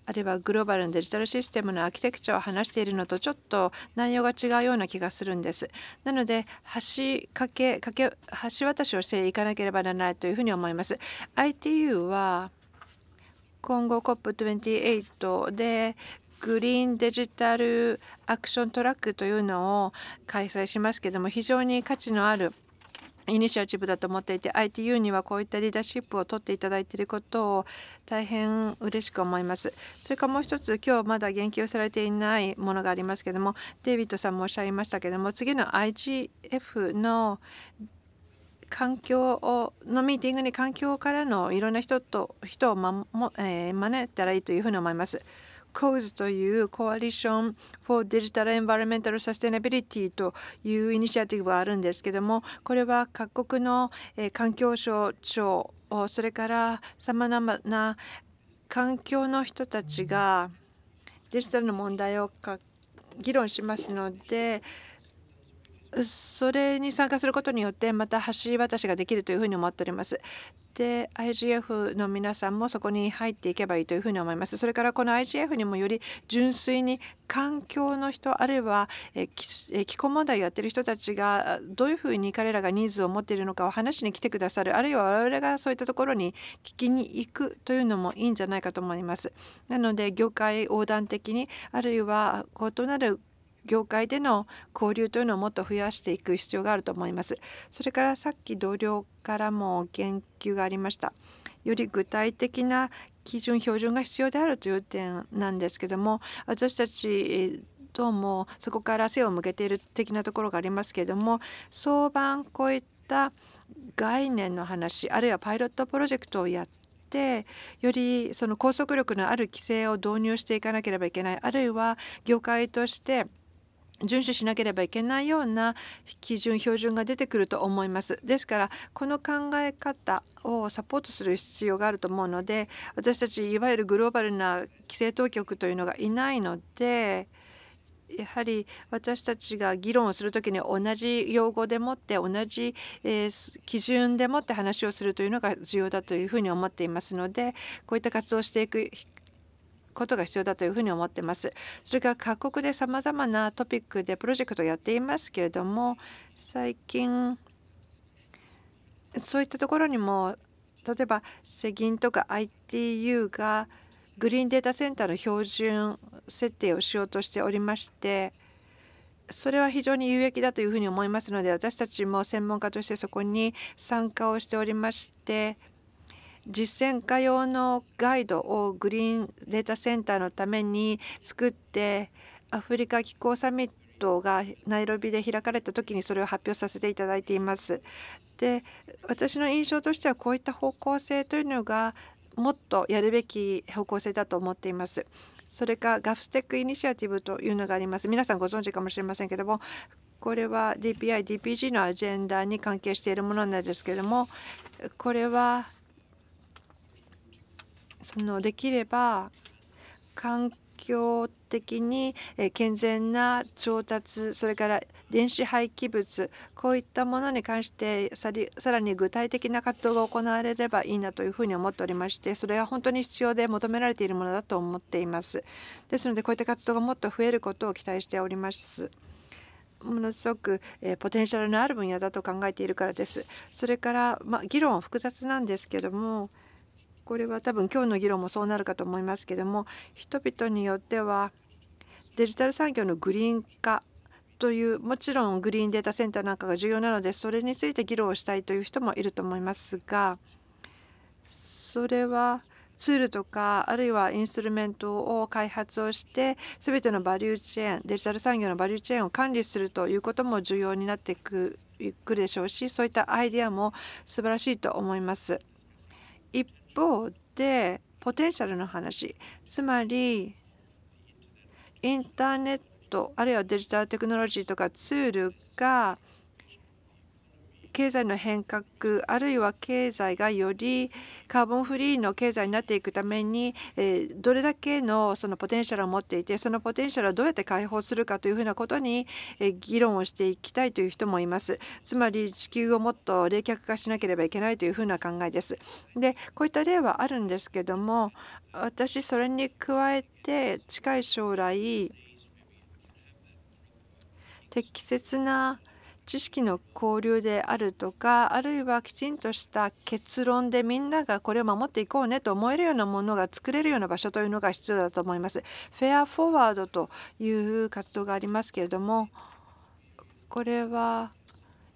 あるいはグローバルのデジタルシステムのアーキテクチャを話しているのとちょっと内容が違うような気がするんです。なので橋かけかけ橋渡しをしていかなければならないというふうに思います。ITU は今後 COP28 でグリーンデジタルアクショントラックというのを開催しますけども非常に価値のあるイニシアチブだと思っていて ITU にはこういったリーダーシップを取っていただいていることを大変嬉しく思います。それからもう一つ今日まだ言及されていないものがありますけどもデイビッドさんもおっしゃいましたけども次の IGF の環境をのミーティングに環境からのいろんな人と人をまも、えー、招いたらいいというふうに思います。COSE というコアリション for Digital Environmental Sustainability というイニシアティブがあるんですけどもこれは各国の環境省庁それからさまざまな環境の人たちがデジタルの問題を議論しますのでそれに参加することによってまた橋渡しができるというふうに思っております。で IGF の皆さんもそこに入っていけばいいというふうに思います。それからこの IGF にもより純粋に環境の人あるいは気候問題をやってる人たちがどういうふうに彼らがニーズを持っているのかを話しに来てくださるあるいは我々がそういったところに聞きに行くというのもいいんじゃないかと思います。なので業界横断的にあるいは異なる業界での交流というのをもっと増やしていく必要があると思います。それからさっき同僚からも言及がありました。より具体的な基準標準が必要であるという点なんですけども私たちどうもそこから背を向けている的なところがありますけれども相番こういった概念の話あるいはパイロットプロジェクトをやってよりその拘束力のある規制を導入していかなければいけないあるいは業界として遵守しなければいけないような基準標準が出てくると思います。ですからこの考え方をサポートする必要があると思うので私たちいわゆるグローバルな規制当局というのがいないのでやはり私たちが議論をする時に同じ用語でもって同じ、え基準でもって話をするというのが重要だというふうに思っていますのでこういった活動をしていくことが必要だというふうに思ってます。それから各国でさまざまなトピックでプロジェクトをやっていますけれども最近そういったところにも例えば世銀とか ITU がグリーンデータセンターの標準設定をしようとしておりましてそれは非常に有益だというふうに思いますので私たちも専門家としてそこに参加をしておりまして実践家用のガイドをグリーンデータセンターのために作ってアフリカ気候サミットがナイロビで開かれた時にそれを発表させていただいています。で私の印象としてはこういった方向性というのがもっとやるべき方向性だと思っています。それかガフステックイニシアティブというのがあります。皆さんご存知かもしれませんけども、これは DPI、DPG のアジェンダに関係しているものなんですけども、これはそのできれば環境的に健全な調達それから電子廃棄物こういったものに関してさらに具体的な活動が行われればいいなというふうに思っておりましてそれは本当に必要で求められているものだと思っていますですのでこういった活動がもっと増えることを期待しておりますものすごく、えポテンシャルのある分野だと考えているからですそれから、まあ、議論は複雑なんですけどもこれは多分今日の議論もそうなるかと思いますけども人々によってはデジタル産業のグリーン化というもちろんグリーンデータセンターなんかが重要なのでそれについて議論をしたいという人もいると思いますがそれはツールとかあるいはインストゥルメントを開発をして全てのバリューチェーンデジタル産業のバリューチェーンを管理するということも重要になってくるでしょうしそういったアイデアも素晴らしいと思います。方でポテンシャルの話つまりインターネットあるいはデジタルテクノロジーとかツールが経済の変革あるいは経済がよりカーボンフリーの経済になっていくために、えどれだけのそのポテンシャルを持っていてそのポテンシャルをどうやって解放するかというふうなことに、え議論をしていきたいという人もいますつまり地球をもっと冷却化しなければいけないというふうな考えです。でこういった例はあるんですけども私それに加えて近い将来適切な知識の交流であるとかあるいはきちんとした結論でみんながこれを守っていこうねと思えるようなものが作れるような場所というのが必要だと思います。フェアフォワードという活動がありますけれどもこれは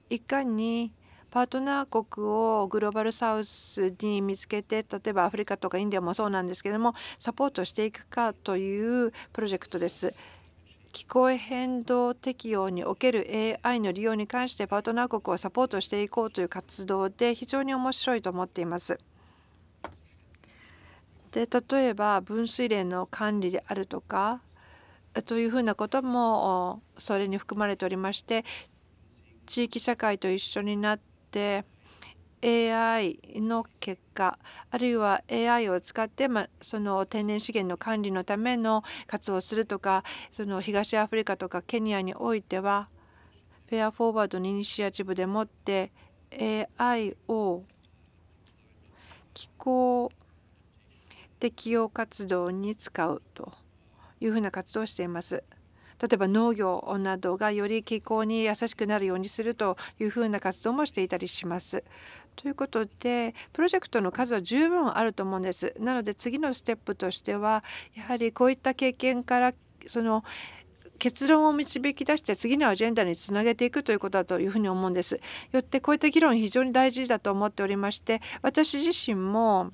いかにパートナー国をグローバルサウスに見つけて例えばアフリカとかインディアもそうなんですけれどもサポートしていくかというプロジェクトです。気候変動適用における AI の利用に関してパートナー国をサポートしていこうという活動で非常に面白いと思っています。で例えば分水嶺の管理であるとかというふうなこともそれに含まれておりまして地域社会と一緒になって AI の結果あるいは AI を使って、ま、その天然資源の管理のための活動をするとかその東アフリカとかケニアにおいてはフェアフォーワードのイニシアチブでもって AI を気候適用活動に使うというふうな活動をしています。例えば農業などがより気候に優しくなるようにするというふうな活動もしていたりします。ということでプロジェクトの数は十分あると思うんです。なので次のステップとしてはやはりこういった経験からその結論を導き出して次のアジェンダにつなげていくということだというふに思うんです。よってこういった議論非常に大事だと思っておりまして私自身も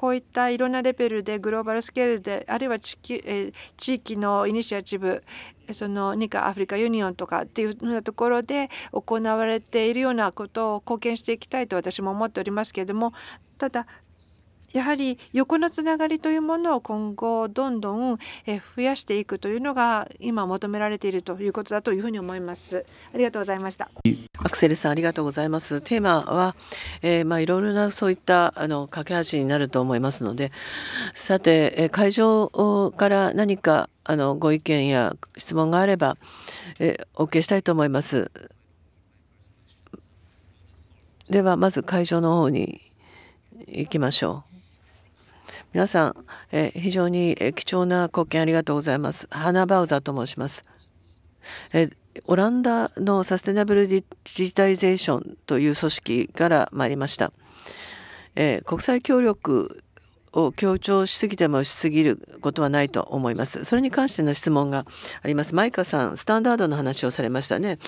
こういったいろんなレベルでグローバルスケールであるいは地域,、え地域のイニシアチブその日韓アフリカユニオンとかっていうようなところで行われているようなことを貢献していきたいと私も思っておりますけれどもただやはり横のつながりというものを今後どんどん増やしていくというのが今求められているということだというふうに思いますありがとうございましたアクセルさんありがとうございますテーマは、えー、まあいろいろなそういったあの架け橋になると思いますのでさて会場から何かあのご意見や質問があれば、えお受けしたいと思いますではまず会場の方に行きましょう皆さん、え非常に貴重な貢献ありがとうございます。ハナ・バウザーと申します。えオランダのサステナブルディジタイゼーションという組織から参りました。え国際協力を強調しすぎてもしすぎることはないと思います。それに関しての質問があります。マイカさん、スタンダードの話をされましたね。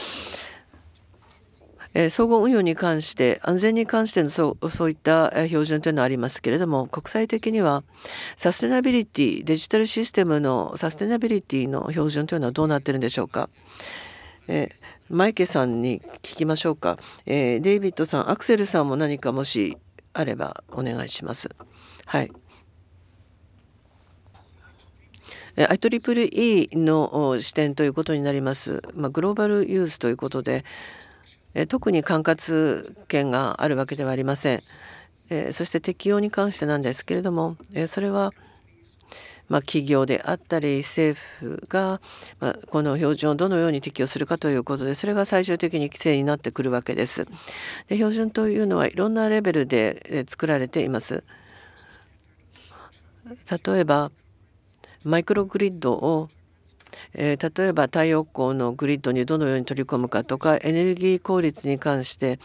え総合運用に関して安全に関してのそうそういった標準というのはありますけれども国際的にはサステナビリティデジタルシステムのサステナビリティの標準というのはどうなってるんでしょうか。えマイケさんに聞きましょうか、えデイビッドさんアクセルさんも何かもしあればお願いします。はい IEEE の視点ということになります、まあ、グローバルユースということで、特に管轄権があるわけではありません。そして適用に関してなんですけれどもそれはまあ、企業であったり政府が、まこの標準をどのように適用するかということでそれが最終的に規制になってくるわけです。で標準というのはいろんなレベルで作られています。例えばマイクログリッドをえー、例えば太陽光のグリッドにどのように取り込むかとかエネルギー効率に関して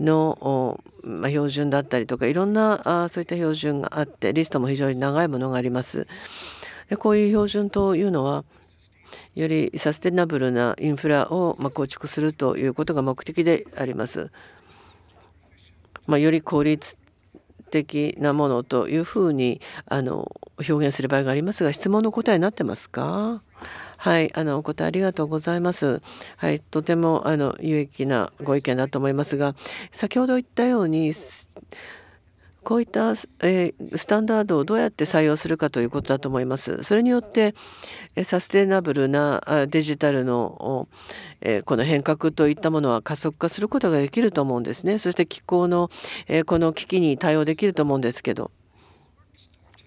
の、まあ、標準だったりとかいろんなあそういった標準があってリストも非常に長いものがあります。でこういう標準というのはよりサステナブルなインフラを、まあ、構築するということが目的であります。まあ、より効率的なものというふうにあの表現する場合がありますが質問の答えになってますかはい、あのお答えありがとうございます。はい、とてもあの有益なご意見だと思いますが、先ほど言ったように。こういった、えー、スタンダードをどうやって採用するかということだと思います。それによって、えサステナブルなデジタルの、えー、この変革といったものは加速化することができると思うんですね。そして気候の、えー、この危機に対応できると思うんですけど。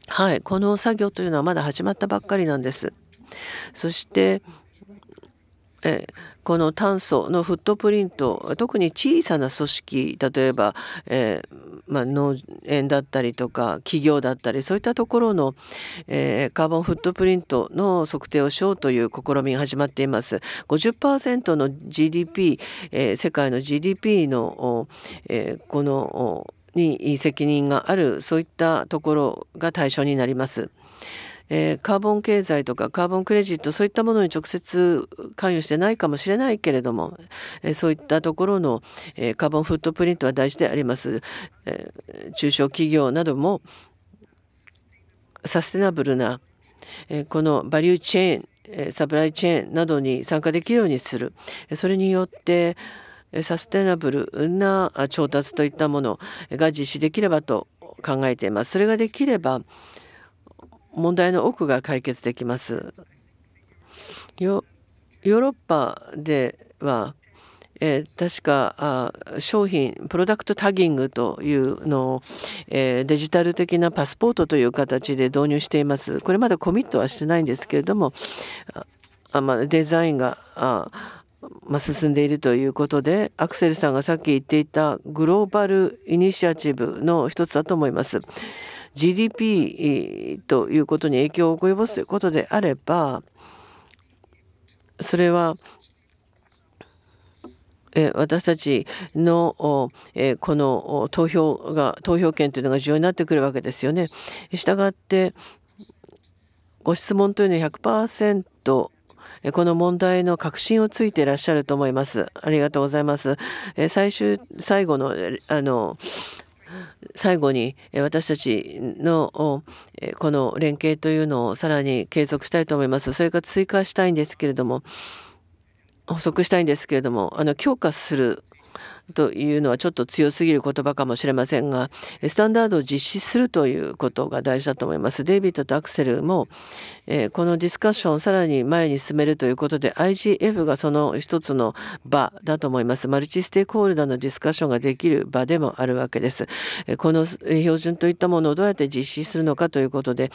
はい、この作業というのはまだ始まったばっかりなんです。そしてえこの炭素のフットプリント特に小さな組織例えば、えー、まあ、農園だったりとか企業だったりそういったところの、えー、カーボンフットプリントの測定をしようという試みが始まっています。50%の GDP、えー、世界の GDP の、えこのに責任があるそういったところが対象になります。えー、カーボン経済とかカーボンクレジットそういったものに直接関与してないかもしれないけれども、えー、そういったところの、えー、カーボンフットプリントは大事であります。え中小企業などもサステナブルな、えこのバリューチェーン、えサプライチェーンなどに参加できるようにする。それによってサステナブルな調達といったものが実施できればと考えています。それができれば、問題の多が解決できます。ヨーロッパでは、えー、確かあ商品プロダクトタギングというのを、えー、デジタル的なパスポートという形で導入しています。これまだコミットはしてないんですけれどもあ、まあ、デザインがあ、まあ、進んでいるということでアクセルさんがさっき言っていたグローバルイニシアチブの一つだと思います。GDP ということに影響を及ぼすということであればそれは私たちのこの投票が投票権というのが重要になってくるわけですよね。したがってご質問というのは100%この問題の核心をついていらっしゃると思います。ありがとうございます。最終最後のあの最後に私たちのこの連携というのをさらに継続したいと思います。それから追加したいんですけれども補足したいんですけれどもあの強化するというのはちょっと強すぎる言葉かもしれませんがスタンダードを実施するということが大事だと思います。デイビッドとアクセルも、えー、このディスカッションをさらに前に進めるということで IGF がその一つの場だと思います。マルチステークホルダーのディスカッションができる場でもあるわけです。えこの標準といったものをどうやって実施するのかということで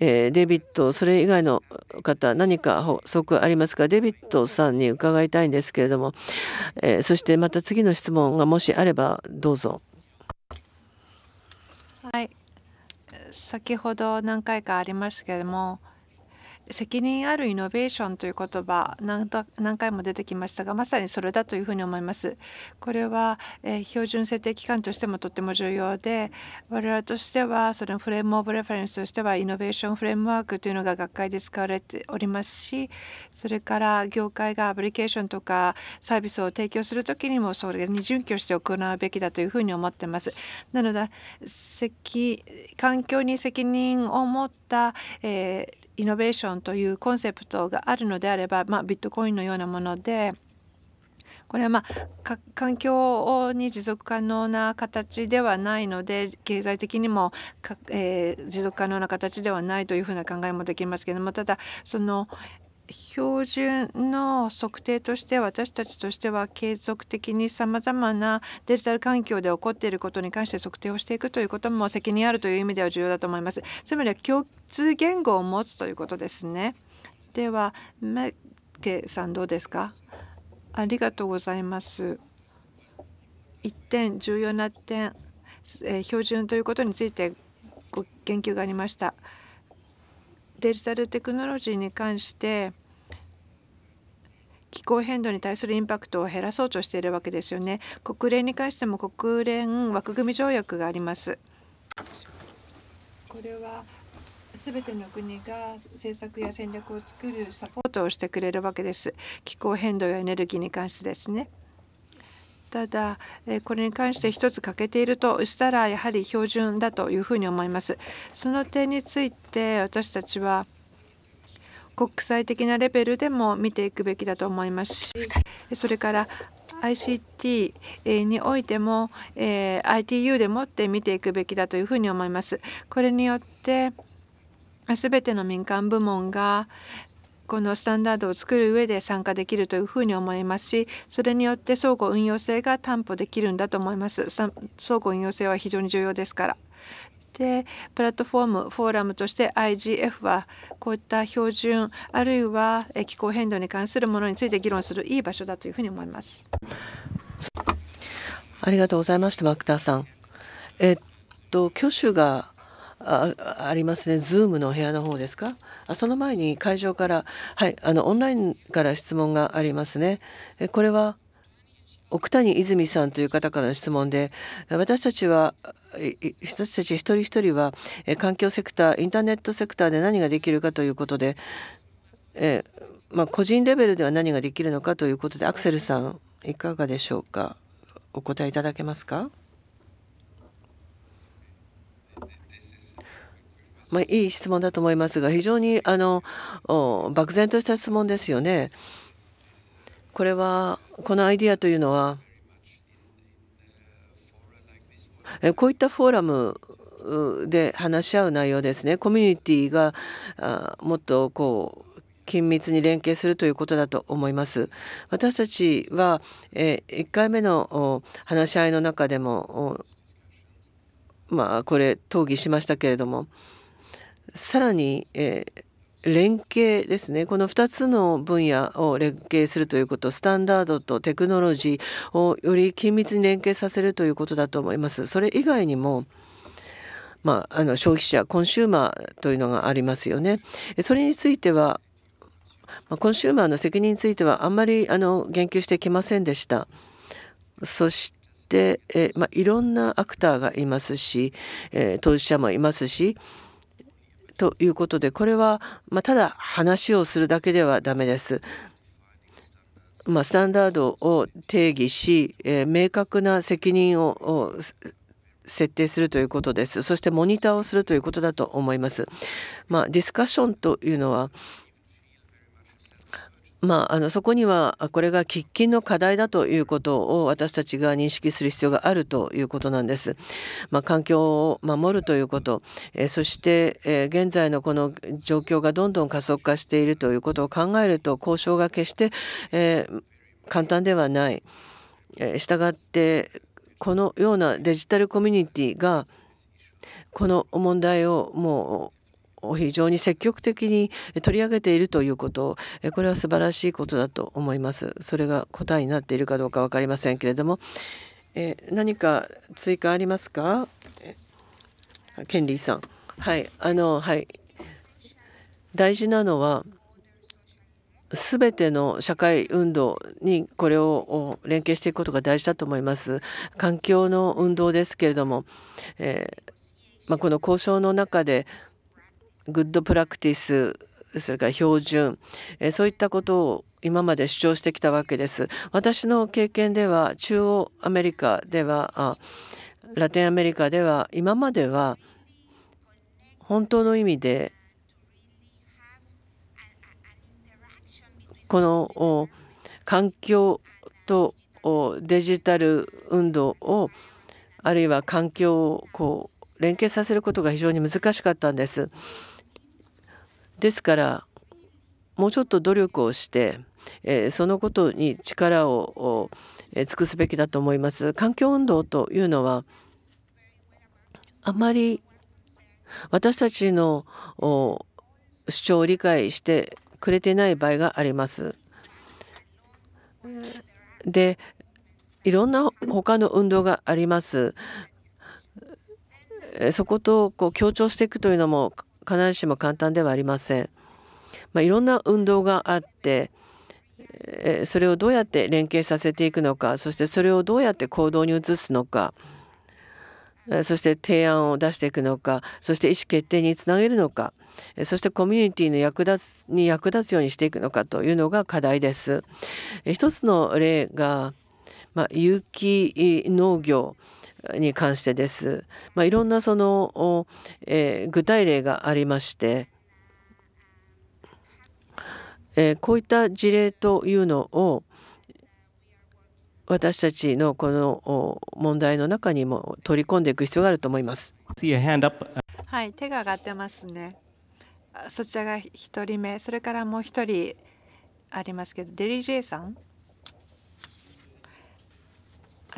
えー、デビッドそれ以外の方何か補足ありますかデビッドさんに伺いたいんですけれども、えー、そしてまた次の質問がもしあればどうぞ。はい先ほど何回かありましたけれども責任あるイノベーションという言葉何何回も出てきましたがまさにそれだというふうに思います。これは、え標準設定機関としてもとっても重要で我々としてはそのフレームオブレファレンスとしてはイノベーションフレームワークというのが学会で使われておりますしそれから業界がアプリケーションとかサービスを提供する時にもそれに準拠して行うべきだというふうに思ってます。なので環境に責任を持った、えーイノベーションというコンセプトがあるのであれば、まあ、ビットコインのようなものでこれはまあ環境に持続可能な形ではないので経済的にもえー、持続可能な形ではないというふうな考えもできますけどもただその、標準の測定として私たちとしては継続的にさまざまなデジタル環境で起こっていることに関して測定をしていくということも責任あるという意味では重要だと思います。つまりは共通言語を持つということですね。ではメッケさんどうですかありがとうございます。1点重要な点、えー、標準ということについてご言及がありました。デジタルテクノロジーに関して気候変動に対するインパクトを減らそうとしているわけですよね。国連に関しても国連枠組み条約があります。これは全ての国が政策や戦略を作るサポートをしてくれるわけです。気候変動やエネルギーに関してですね。ただ、これに関して1つ欠けているとしたらやはり標準だというふうに思います。その点について私たちは国際的なレベルでも見ていくべきだと思いますしそれから ICT においても ITU でもって見ていくべきだというふうに思います。これによって全ての民間部門がこのスタンダードを作る上で参加できるというふうに思いますしそれによって相互運用性が担保できるんだと思います相互運用性は非常に重要ですからでプラットフォームフォーラムとして IGF はこういった標準あるいは気候変動に関するものについて議論するいい場所だというふうに思いますありがとうございましたマクターさんえっと挙手がありますね、Zoom の部屋の方ですか。あその前に会場から、はい、あのオンラインから質問がありますね。えこれは奥谷泉さんという方からの質問で私たちは私たち一人一人は環境セクターインターネットセクターで何ができるかということで、えまあ、個人レベルでは何ができるのかということでアクセルさんいかがでしょうかお答えいただけますかまあ、いい質問だと思いますが非常にあの漠然とした質問ですよね。これはこのアイディアというのはこういったフォーラムで話し合う内容ですねコミュニティがもっとこう緊密に連携するということだと思います。私たちは、え1回目の話し合いの中でもまあこれ討議しましたけれどもさらに、えー、連携ですねこの2つの分野を連携するということスタンダードとテクノロジーをより緊密に連携させるということだと思います。それ以外にもまあ、あの消費者コンシューマーというのがありますよね。それについてはコンシューマーの責任についてはあんまりあの言及してきませんでした。そしてえ、まあ、いろんなアクターがいますし、え当事者もいますしということでこれは、まあ、ただ話をするだけではダメです。まあ、スタンダードを定義し、えー、明確な責任を設定するということです。そしてモニターをするということだと思います。まあ、ディスカッションというのはまあ、あのそこにはこれが喫緊の課題だということを私たちが認識する必要があるということなんです。まあ、環境を守るということ、えそして、え現在のこの状況がどんどん加速化しているということを考えると交渉が決して、え簡単ではない。えしたがってこのようなデジタルコミュニティがこの問題をもうを非常に積極的に取り上げているということこれは素晴らしいことだと思います。それが答えになっているかどうか分かりませんけれども、え何か追加ありますかケンリーさん。はい、あの、はい。大事なのは全ての社会運動にこれを連携していくことが大事だと思います。環境の運動ですけれども、えー、まあ、この交渉の中でグッドプラクティスそれから標準、えそういったことを今まで主張してきたわけです。私の経験では中央アメリカではラテンアメリカでは今までは本当の意味でこの環境とデジタル運動をあるいは環境をこう連携させることが非常に難しかったんです。ですからもうちょっと努力をして、えー、そのことに力を、えー、尽くすべきだと思います。環境運動というのはあまり私たちの主張を理解してくれてない場合があります。でいろんな他の運動があります。そことこう強調していくというのも必ずしも簡単ではありません。まあ、いろんな運動があってそれをどうやって連携させていくのかそしてそれをどうやって行動に移すのかそして提案を出していくのかそして意思決定につなげるのかそしてコミュニティの役立つに役立つようにしていくのかというのが課題です。一つの例が、まあ、有機農業に関してです。まあ、いろんなその、えー、具体例がありまして、えー、こういった事例というのを私たちのこの問題の中にも取り込んでいく必要があると思います。はい、手が上がってますね。そちらが1人目、それからもう1人ありますけど、デリジェイさん。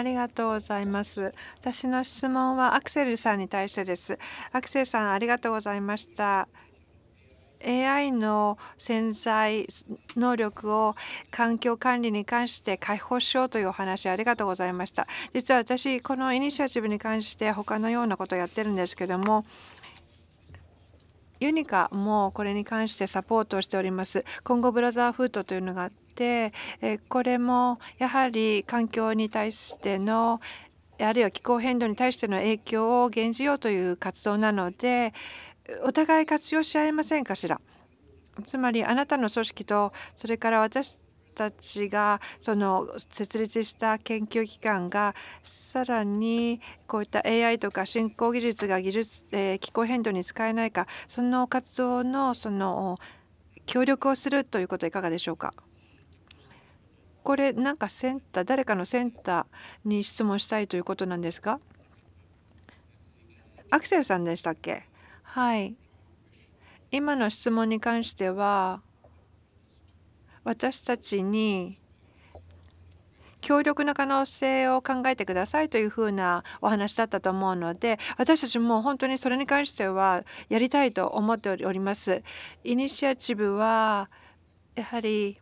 ありがとうございます。私の質問はアクセルさんに対してです。アクセルさん、ありがとうございました。AI の潜在能力を環境管理に関して解放しようというお話ありがとうございました実は私このイニシアチブに関して他のようなことをやってるんですけどもユニカもこれに関してサポートをしております。今後ブラザーフードというのがあって、えこれもやはり環境に対してのあるいは気候変動に対しての影響を減じようという活動なのでお互い活用し合えませんかしらつまりあなたの組織とそれから私たちがその設立した研究機関がさらにこういった AI とか新興技術が技術、えー、気候変動に使えないかその活動のその協力をするということいかがでしょうかこれなんかセンター誰かのセンターに質問したいということなんですかアクセルさんでしたっけはい今の質問に関しては私たちに強力な可能性を考えてくださいというふうなお話だったと思うので私たちも本当にそれに関してはやりたいと思っております。イニシアチブはやはり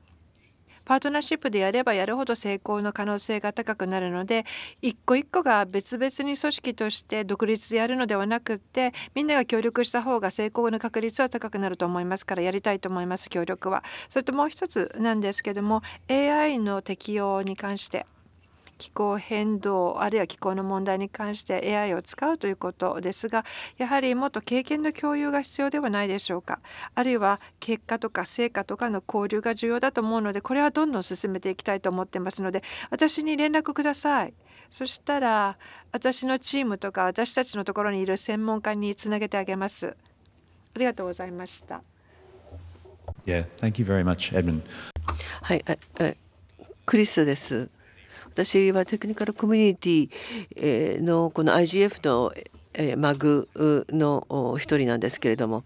パートナーシップでやればやるほど成功の可能性が高くなるので一個一個が別々に組織として独立でやるのではなくてみんなが協力した方が成功の確率は高くなると思いますからやりたいと思います協力は。それともう一つなんですけども AI の適用に関して気候変動あるいは気候の問題に関して AI を使うということですがやはりもっと経験の共有が必要ではないでしょうかあるいは結果とか成果とかの交流が重要だと思うのでこれはどんどん進めていきたいと思ってますので私に連絡ください。そしたら私のチームとか私たちのところにいる専門家につなげてあげます。ありがとうございました。Yeah, thank you very much, Edmund. はい、クリスです。私はテクニカルコミュニティのこの IGF のマグの一人なんですけれども、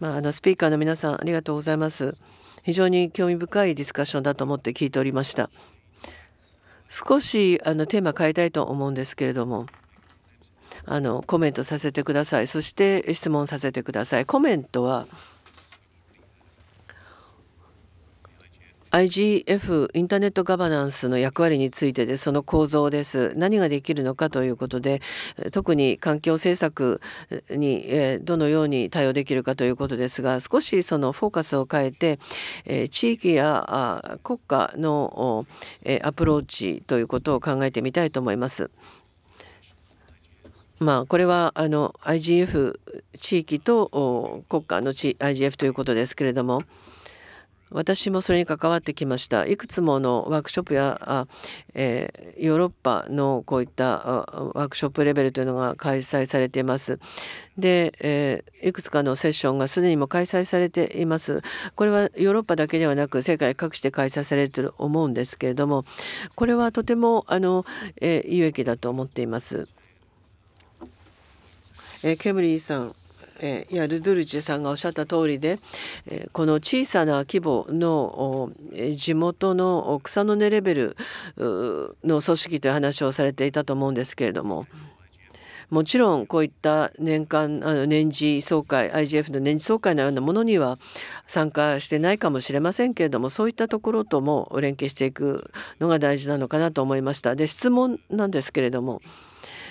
まあ、あのスピーカーの皆さんありがとうございます。非常に興味深いディスカッションだと思って聞いておりました。少しあのテーマ変えたいと思うんですけれども。あのコメントさせてくださいそして質問させてくださいコメントは IGF インターネットガバナンスの役割についてでその構造です何ができるのかということで特に環境政策に、えどのように対応できるかということですが少しそのフォーカスを変えて、え地域や国家の、えアプローチということを考えてみたいと思います。まあ、これはあの IGF 地域と国家の IGF ということですけれども。私もそれに関わってきましたいくつものワークショップや、あ、えー、ヨーロッパのこういったワークショップレベルというのが開催されていますで、えー、いくつかのセッションがすでにも開催されていますこれはヨーロッパだけではなく世界各地で開催されてると思うんですけれどもこれはとてもあの、えー、有益だと思っています。えー、ケムリーさんえいやルドゥルチェさんがおっしゃった通りで、えこの小さな規模の地元の草の根レベルの組織という話をされていたと思うんですけれども。もちろんこういった年間あの年次総会 IGF の年次総会のようなものには参加してないかもしれませんけれどもそういったところとも連携していくのが大事なのかなと思いました。で質問なんですけれども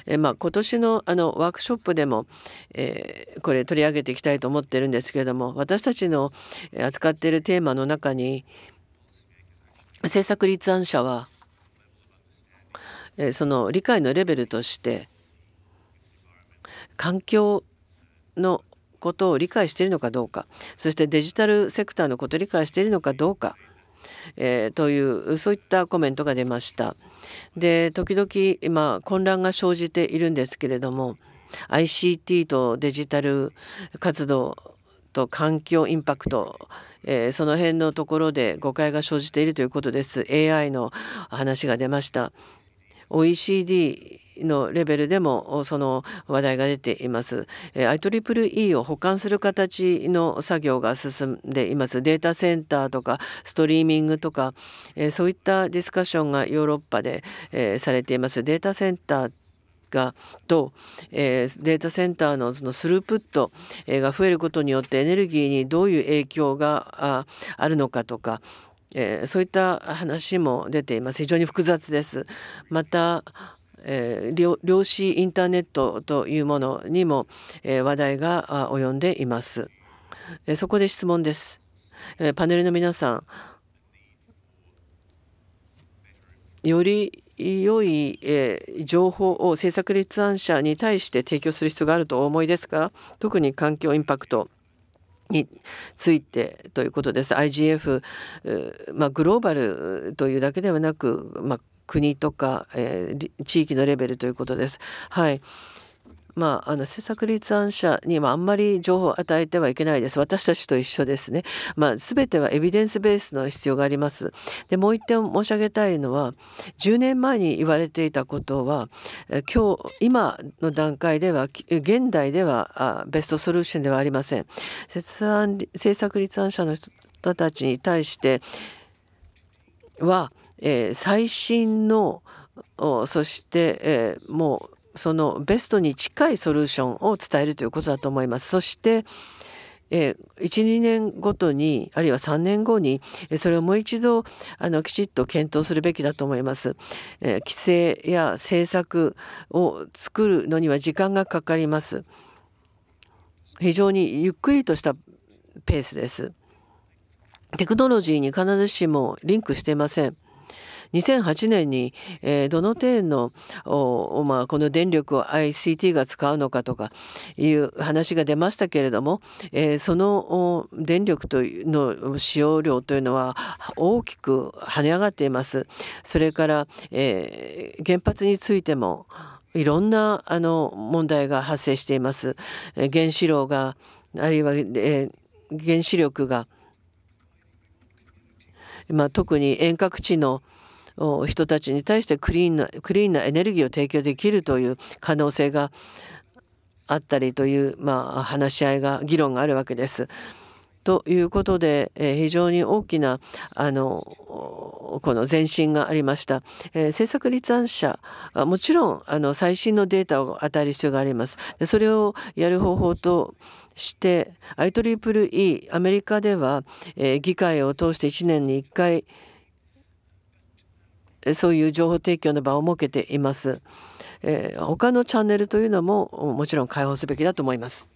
えまあ、今年のあのワークショップでも、えー、これ取り上げていきたいと思ってるんですけれども私たちの扱っているテーマの中に政策立案者は、えその理解のレベルとして環境のことを理解しているのかどうかそしてデジタルセクターのことを理解しているのかどうか、えー、というそういったコメントが出ました。で時々今混乱が生じているんですけれども ICT とデジタル活動と環境インパクト、えー、その辺のところで誤解が生じているということです AI の話が出ました OECD のレベルでもその話題が出ています。IEEE を保管する形の作業が進んでいます。データセンターとかストリーミングとかそういったディスカッションがヨーロッパでされています。データセンターがと、えー、データセンターのそのスループット、えー、が増えることによってエネルギーにどういう影響があるのかとか、えー、そういった話も出ています非常に複雑ですまたえー、量子インターネットというものにも、え話題が及んでいます、えそこで質問です、えパネルの皆さんより良い、え情報を政策立案者に対して提供する必要があるとお思いですか特に環境インパクトについてということです。IGF、まあ、グローバルというだけではなく、まあ、国とか、えー、地域のレベルということです。はいまあ、あの政策立案者にはあんまり情報を与えてはいけないです。私たちと一緒ですね。まあ、全てはエビデンスベースの必要があります。でもう一点申し上げたいのは10年前に言われていたことは今日今の段階では現代ではベストソリューションではありません。政策立案者の人たちに対してはえー、最新のそして、えー、もうそのベストに近いソリューションを伝えるということだと思います。そして、え12年ごとにあるいは3年後にそれをもう一度あのきちっと検討するべきだと思います、え規制や政策を作るのには時間がかかります非常にゆっくりとしたペースですテクノロジーに必ずしもリンクしていません2008年に、えー、どの程度の、まあ、この電力を ICT が使うのかとかいう話が出ましたけれども、えー、その電力というの使用量というのは大きく跳ね上がっています。それから、えー、原発についてもいろんなあの問題が発生しています。原子炉があるいは、えー、原子力が、まあ、特に遠隔地の人たちに対してクリーンなクリーンなエネルギーを提供できるという可能性があったりという、まあ、話し合いが議論があるわけです。ということで、えー、非常に大きなあのこの前進がありました、えー、政策立案者もちろんあの最新のデータを与える必要がありますでそれをやる方法として IEEE アメリカでは、えー、議会を通して1年に1回そういう情報提供の場を設けています。えー、他のチャンネルというのももちろん開放すべきだと思います。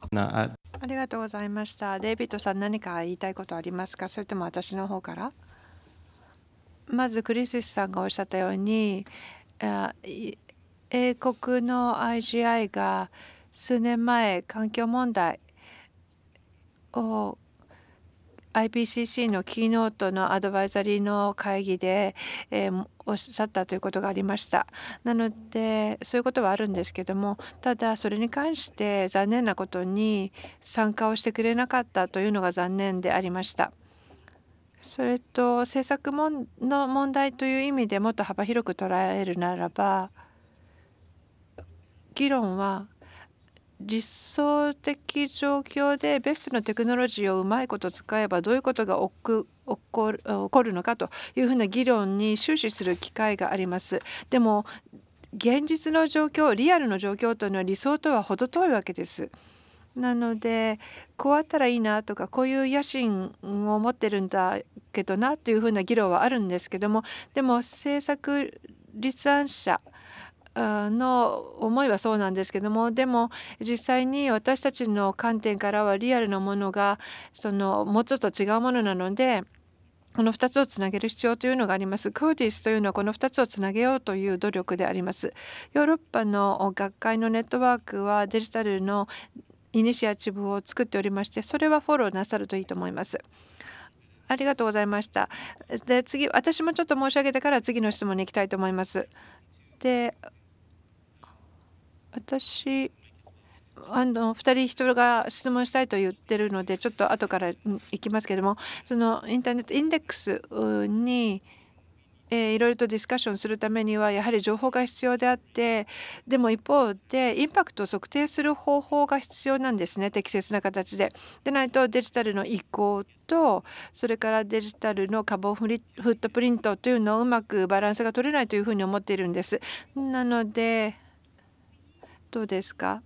ありがとうございました。デイビッドさん何か言いたいことありますかそれとも私の方からまずクリスさんがおっしゃったように英国の IGI が数年前環境問題を IPCC のキーノートのアドバイザリーの会議で、えー、おっしゃったということがありました。なのでそういうことはあるんですけどもただそれに関して残念なことに参加をしてくれなかったというのが残念でありました。それと政策問の問題という意味でもっと幅広く捉えるならば議論は理想的状況でベストのテクノロジーをうまいこと使えばどういうことが起こる起こるのかというふうな議論に終始する機会があります。でも現実の状況リアルの状況というのは理想とは程遠いわけです。なのでこうあったらいいなとかこういう野心を持ってるんだけどなというふうな議論はあるんですけどもでも政策立案者の思いはそうなんですけどもでも実際に私たちの観点からはリアルなものがそのもうちょっと違うものなのでこの2つをつなげる必要というのがあります。コーディスというのはこの2つをつなげようという努力であります。ヨーロッパの学会のネットワークはデジタルのイニシアチブを作っておりましてそれはフォローなさるといいと思います。ありがとうございました。で次私もちょっと申し上げてから次の質問に行きたいと思います。で私あの2人人が質問したいと言ってるのでちょっと後から行きますけどもそのインターネットインデックスにえー、いろいろとディスカッションするためにはやはり情報が必要であってでも一方でインパクトを測定する方法が必要なんですね適切な形で。でないとデジタルの移行とそれからデジタルのカーボンフリフットプリントというのをうまくバランスが取れないというふうに思っているんです。なのでことですか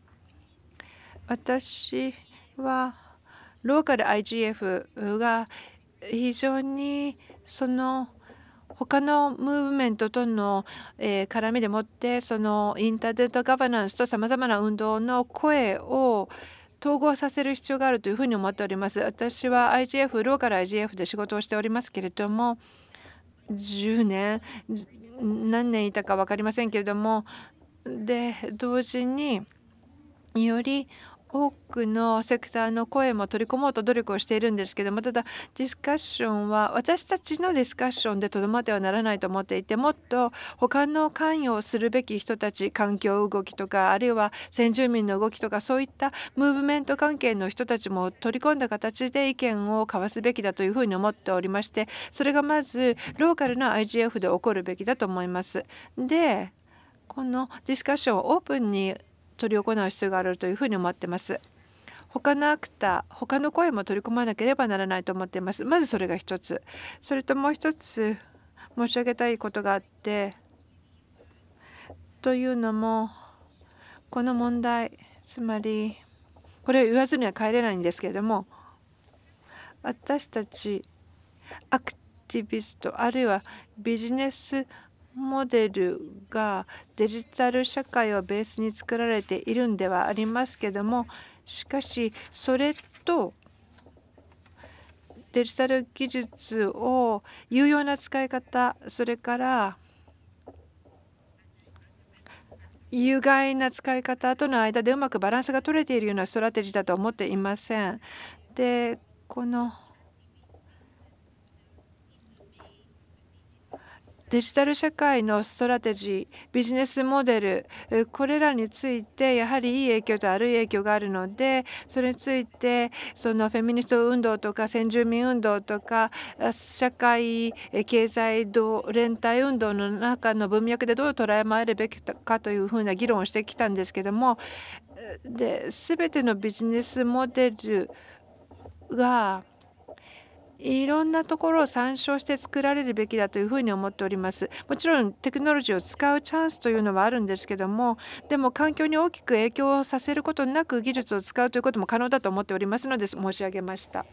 私はローカル IGF が非常にその他のムーブメントとの、え絡みでもってそのインターネットガバナンスとさまざまな運動の声を統合させる必要があるというふうに思っております。私は IGF ローカル IGF で仕事をしておりますけれども10年何年いたか分かりませんけれどもで同時により多くのセクターの声も取り込もうと努力をしているんですけどもただディスカッションは私たちのディスカッションでとどまってはならないと思っていてもっと他の関与するべき人たち環境動きとかあるいは先住民の動きとかそういったムーブメント関係の人たちも取り込んだ形で意見を交わすべきだというふうに思っておりましてそれがまずローカルな IGF で起こるべきだと思います。でこのディスカッションをオープンに取り行う必要があるというふうに思ってます。他のアクター他の声も取り込まなければならないと思っていますまずそれが一つそれともう一つ申し上げたいことがあってというのもこの問題つまりこれを言わずには帰れないんですけれども私たちアクティビストあるいはビジネスモデルがデジタル社会をベースに作られているんではありますけどもしかしそれとデジタル技術を有用な使い方それから有害な使い方との間でうまくバランスが取れているようなストラテジーだと思っていません。でこのデジタル社会のストラテジービジネスモデルこれらについてやはりいい影響と悪い影響があるのでそれについてそのフェミニスト運動とか先住民運動とか社会経済同連帯運動の中の文脈でどう捉えるべきかというふうな議論をしてきたんですけどもで全てのビジネスモデルがいろんなところを参照して作られるべきだというふうに思っておりますもちろんテクノロジーを使うチャンスというのはあるんですけどもでも環境に大きく影響をさせることなく技術を使うということも可能だと思っておりますので申し上げました。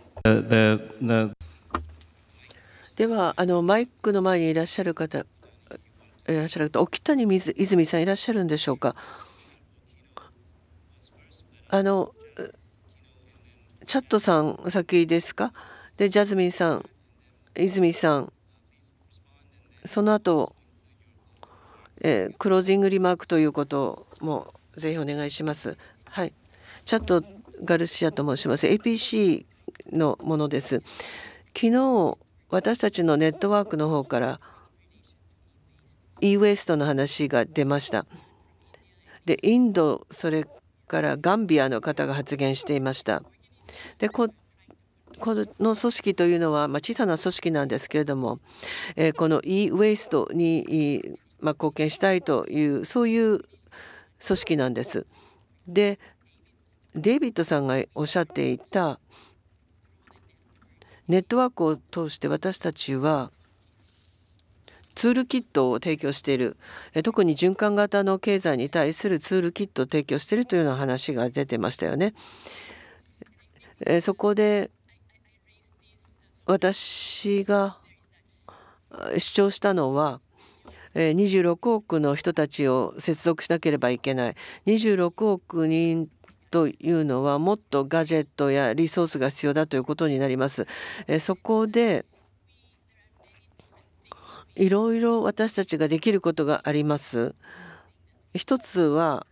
ではあのマイクの前にいらっしゃる方いらっしゃる方沖谷水泉さんいらっしゃるんでしょうかあのチャットさん先ですかでジャズミンさん泉さんその後、えー、クロージングリマークということもぜひお願いします。はい、チャットガルシアと申します。APC のものです。昨日私たちのネットワークの方から e ウエストの話が出ました。でインドそれからガンビアの方が発言していました。でここの組織というのは、まあ、小さな組織なんですけれども、えー、この e ウェイストに、まあ、貢献したいというそういう組織なんです。でデイビッドさんがおっしゃっていたネットワークを通して私たちはツールキットを提供している特に循環型の経済に対するツールキットを提供しているというような話が出てましたよね。そこで私が主張したのは26億の人たちを接続しなければいけない26億人というのはもっとガジェットやリソースが必要だということになります。そこでいろいろ私たちができることがあります。一つは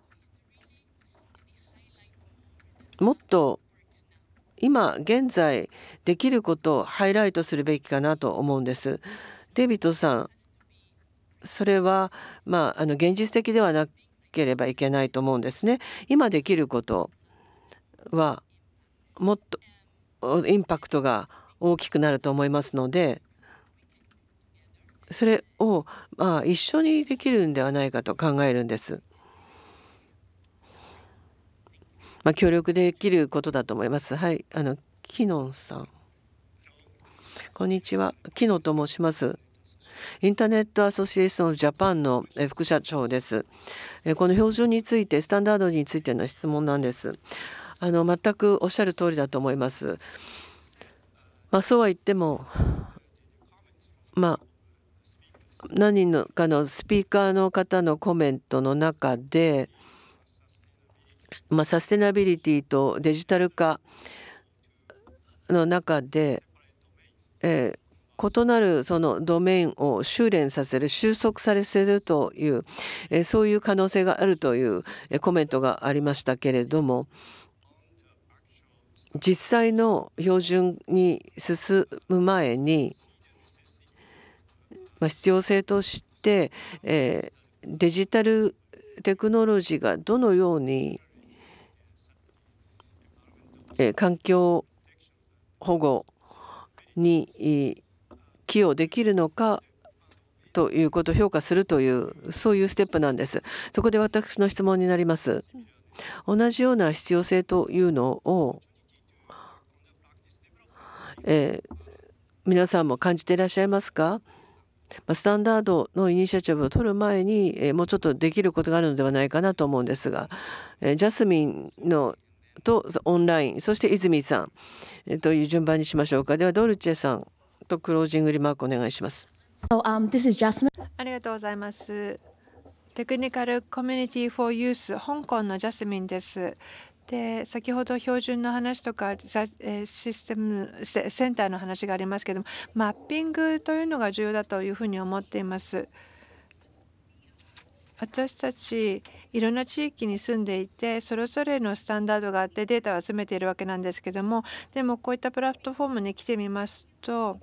もっと今現在できることをハイライトするべきかなと思うんです。デビッドさんそれは、まあ、あの現実的ではなければいけないと思うんですね。今できることはもっとインパクトが大きくなると思いますのでそれを、まあ、一緒にできるんではないかと考えるんです。まあ、協力できることだと思います。はい、あのキノンさん、こんにちは、キノと申します。インターネットアソシエーションジャパンの副社長です。この標準について、スタンダードについての質問なんです。あの全くおっしゃる通りだと思います。まあ、そうは言っても、まあ、何人のかのスピーカーの方のコメントの中でまあ、サステナビリティとデジタル化の中で、えー異なるそのドメインを修練させる収束させるというえそういう可能性があるというコメントがありましたけれども実際の標準に進む前に、まあ、必要性として、えデジタルテクノロジーがどのようにえ環境保護に寄与できるのかということを評価するというそういうステップなんです。そこで私の質問になります。同じような必要性というのを、えー、皆さんも感じていらっしゃいますかスタンダードのイニシアチブを取る前にもうちょっとできることがあるのではないかなと思うんですがジャスミンのとオンラインそして泉さん、えー、という順番にしましょうかではドルチェさんとクロージングリマークお願いします。So, um, this is Jasmine. ありがとうございます。テクニカルコミュニティフォーユース香港のジャスミンです。で先ほど標準の話とかシステムセンターの話がありますけどもマッピングというのが重要だというふうに思っています。私たちいろんな地域に住んでいてそれぞれのスタンダードがあってデータを集めているわけなんですけどもでもこういったプラットフォームに来てみますと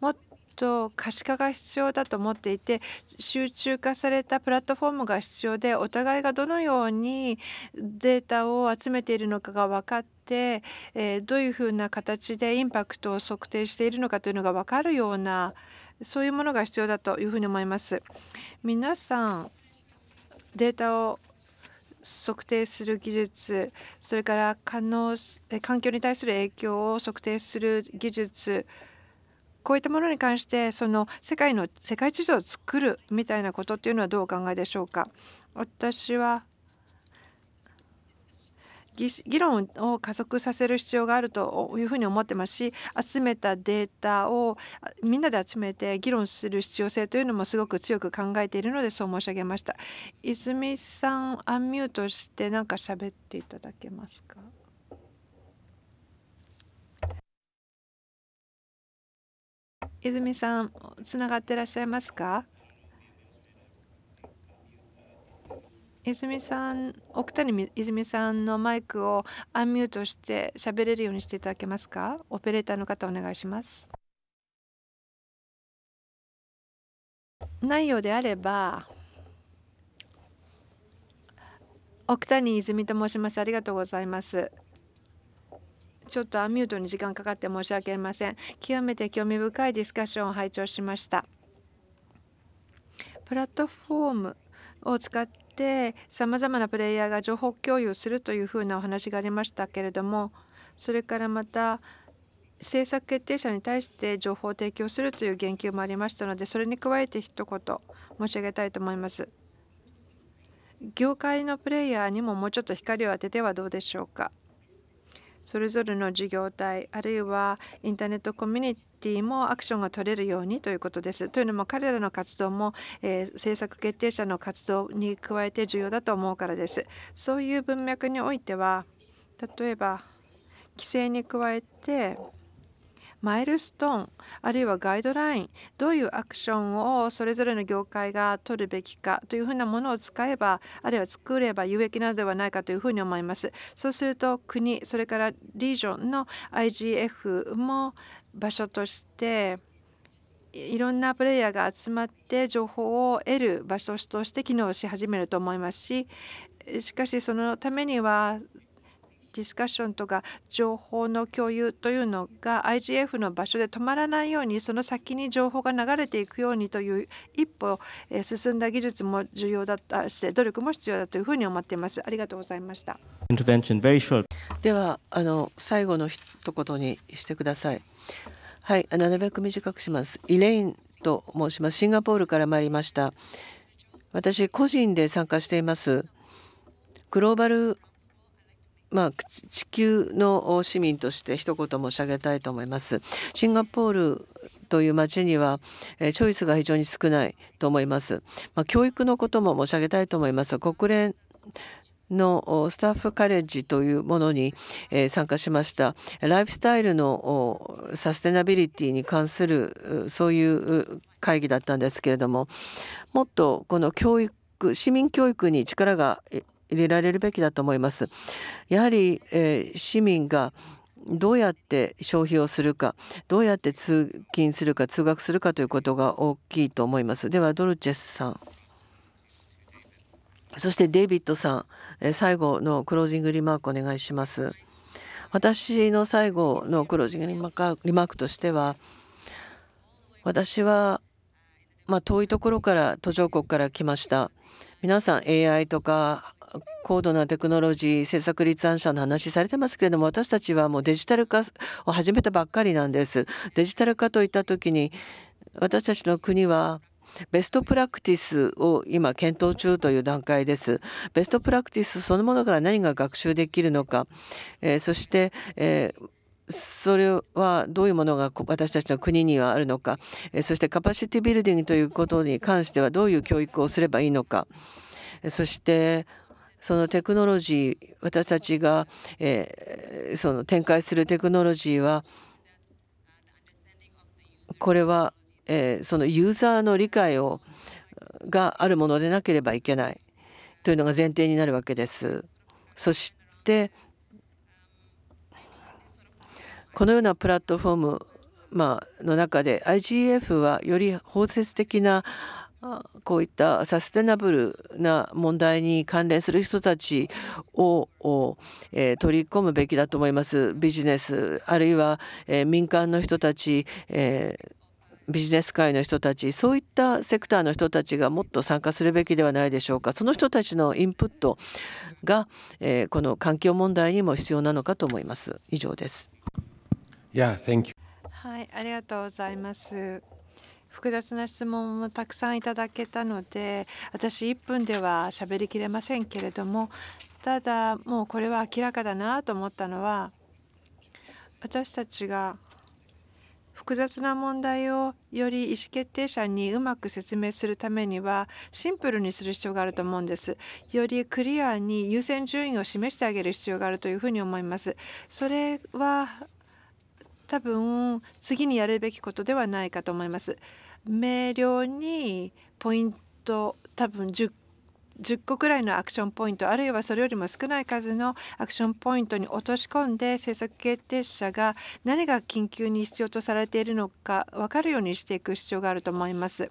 もっと可視化が必要だと思っていて集中化されたプラットフォームが必要でお互いがどのようにデータを集めているのかが分かって、えどういうふうな形でインパクトを測定しているのかというのが分かるようなそういうものが必要だというふうに思います。皆さんデータを測定する技術それから可能環境に対する影響を測定する技術こういったものに関してその世界の世界地図を作るみたいなことっていうのはどうお考えでしょうか私は議論を加速させる必要があるというふうに思ってますし集めたデータをみんなで集めて議論する必要性というのもすごく強く考えているのでそう申し上げました泉さんアンミュートして何か喋っていただけますか泉さんつながっていらっしゃいますか泉さん奥谷泉さんのマイクをアンミュートして喋れるようにしていただけますかオペレーターの方お願いしますないようであれば奥谷泉と申しますありがとうございますちょっとアミュートに時間かかって申し訳ありません極めて興味深いディスカッションを拝聴しましたプラットフォームを使っててさまざまなプレイヤーが情報共有するというふうなお話がありましたけれどもそれからまた政策決定者に対して情報を提供するという言及もありましたのでそれに加えて一言申し上げたいと思います。業界のプレイヤーにももうちょっと光を当ててはどうでしょうか。それぞれの事業体あるいはインターネットコミュニティもアクションが取れるようにということです。というのも彼らの活動も、えー、政策決定者の活動に加えて重要だと思うからです。そういう文脈においては例えば規制に加えてマイルストーンあるいはガイドラインどういうアクションをそれぞれの業界が取るべきかというふうなものを使えばあるいは作れば有益なのではないかというふうに思います。そうすると国それからリージョンの IGF も場所としていろんなプレイヤーが集まって情報を得る場所として機能し始めると思いますししかしそのためにはディスカッションとか情報の共有というのが IGF の場所で止まらないようにその先に情報が流れていくようにという一歩進んだ技術も重要だったして努力も必要だというふうに思っています。ありがとうございました。ではあの最後の一言にしてください。はい、なるべく短くします。イレインと申します。シンガポールから参りました。私個人で参加しています。グローバルまあ、地球の市民として一言申し上げたいと思います。シンガポールという町には、えチョイスが非常に少ないと思います。まあ、教育のことも申し上げたいと思います。国連のスタッフカレッジというものに参加しましたライフスタイルのサステナビリティに関するそういう会議だったんですけれどももっとこの教育市民教育に力が入れられるべきだと思います。やはり、えー、市民がどうやって消費をするかどうやって通勤するか通学するかということが大きいと思いますではドルチェスさんそしてデイビッドさん、え最後のクロージングリマークお願いします私の最後のクロージングリマークとしては私はまあ、遠いところから途上国から来ました皆さん AI とか高度なテクノロジー政策立案者の話されてますけれども私たちはもうデジタル化を始めたばっかりなんです。デジタル化といった時に私たちの国はベストプラクティスを今検討中という段階です。ベストプラクティスそのものから何が学習できるのか、えー、そして、えーそれはどういうものが私たちの国にはあるのかそしてカパシティビルディングということに関してはどういう教育をすればいいのかそしてそのテクノロジー私たちが、えー、その展開するテクノロジーはこれは、えー、そのユーザーの理解をがあるものでなければいけないというのが前提になるわけです。そしてこのようなプラットフォーム、まあの中で IGF はより包摂的なこういったサステナブルな問題に関連する人たちを、取り込むべきだと思います。ビジネスあるいは、民間の人たち、ビジネス界の人たちそういったセクターの人たちがもっと参加するべきではないでしょうかその人たちのインプットが、この環境問題にも必要なのかと思います以上です。Yeah, thank you. はい、ありがとうございます。複雑な質問もたくさんいただけたので私1分では喋りきれませんけれどもただもうこれは明らかだなと思ったのは私たちが複雑な問題をより意思決定者にうまく説明するためにはシンプルにする必要があると思うんです。よりクリアに優先順位を示してあげる必要があるというふうに思います。それは多分次にやるべきことではないかと思います。明瞭にポイント多分 10, 10個くらいのアクションポイントあるいはそれよりも少ない数のアクションポイントに落とし込んで政策決定者が何が緊急に必要とされているのか分かるようにしていく必要があると思います。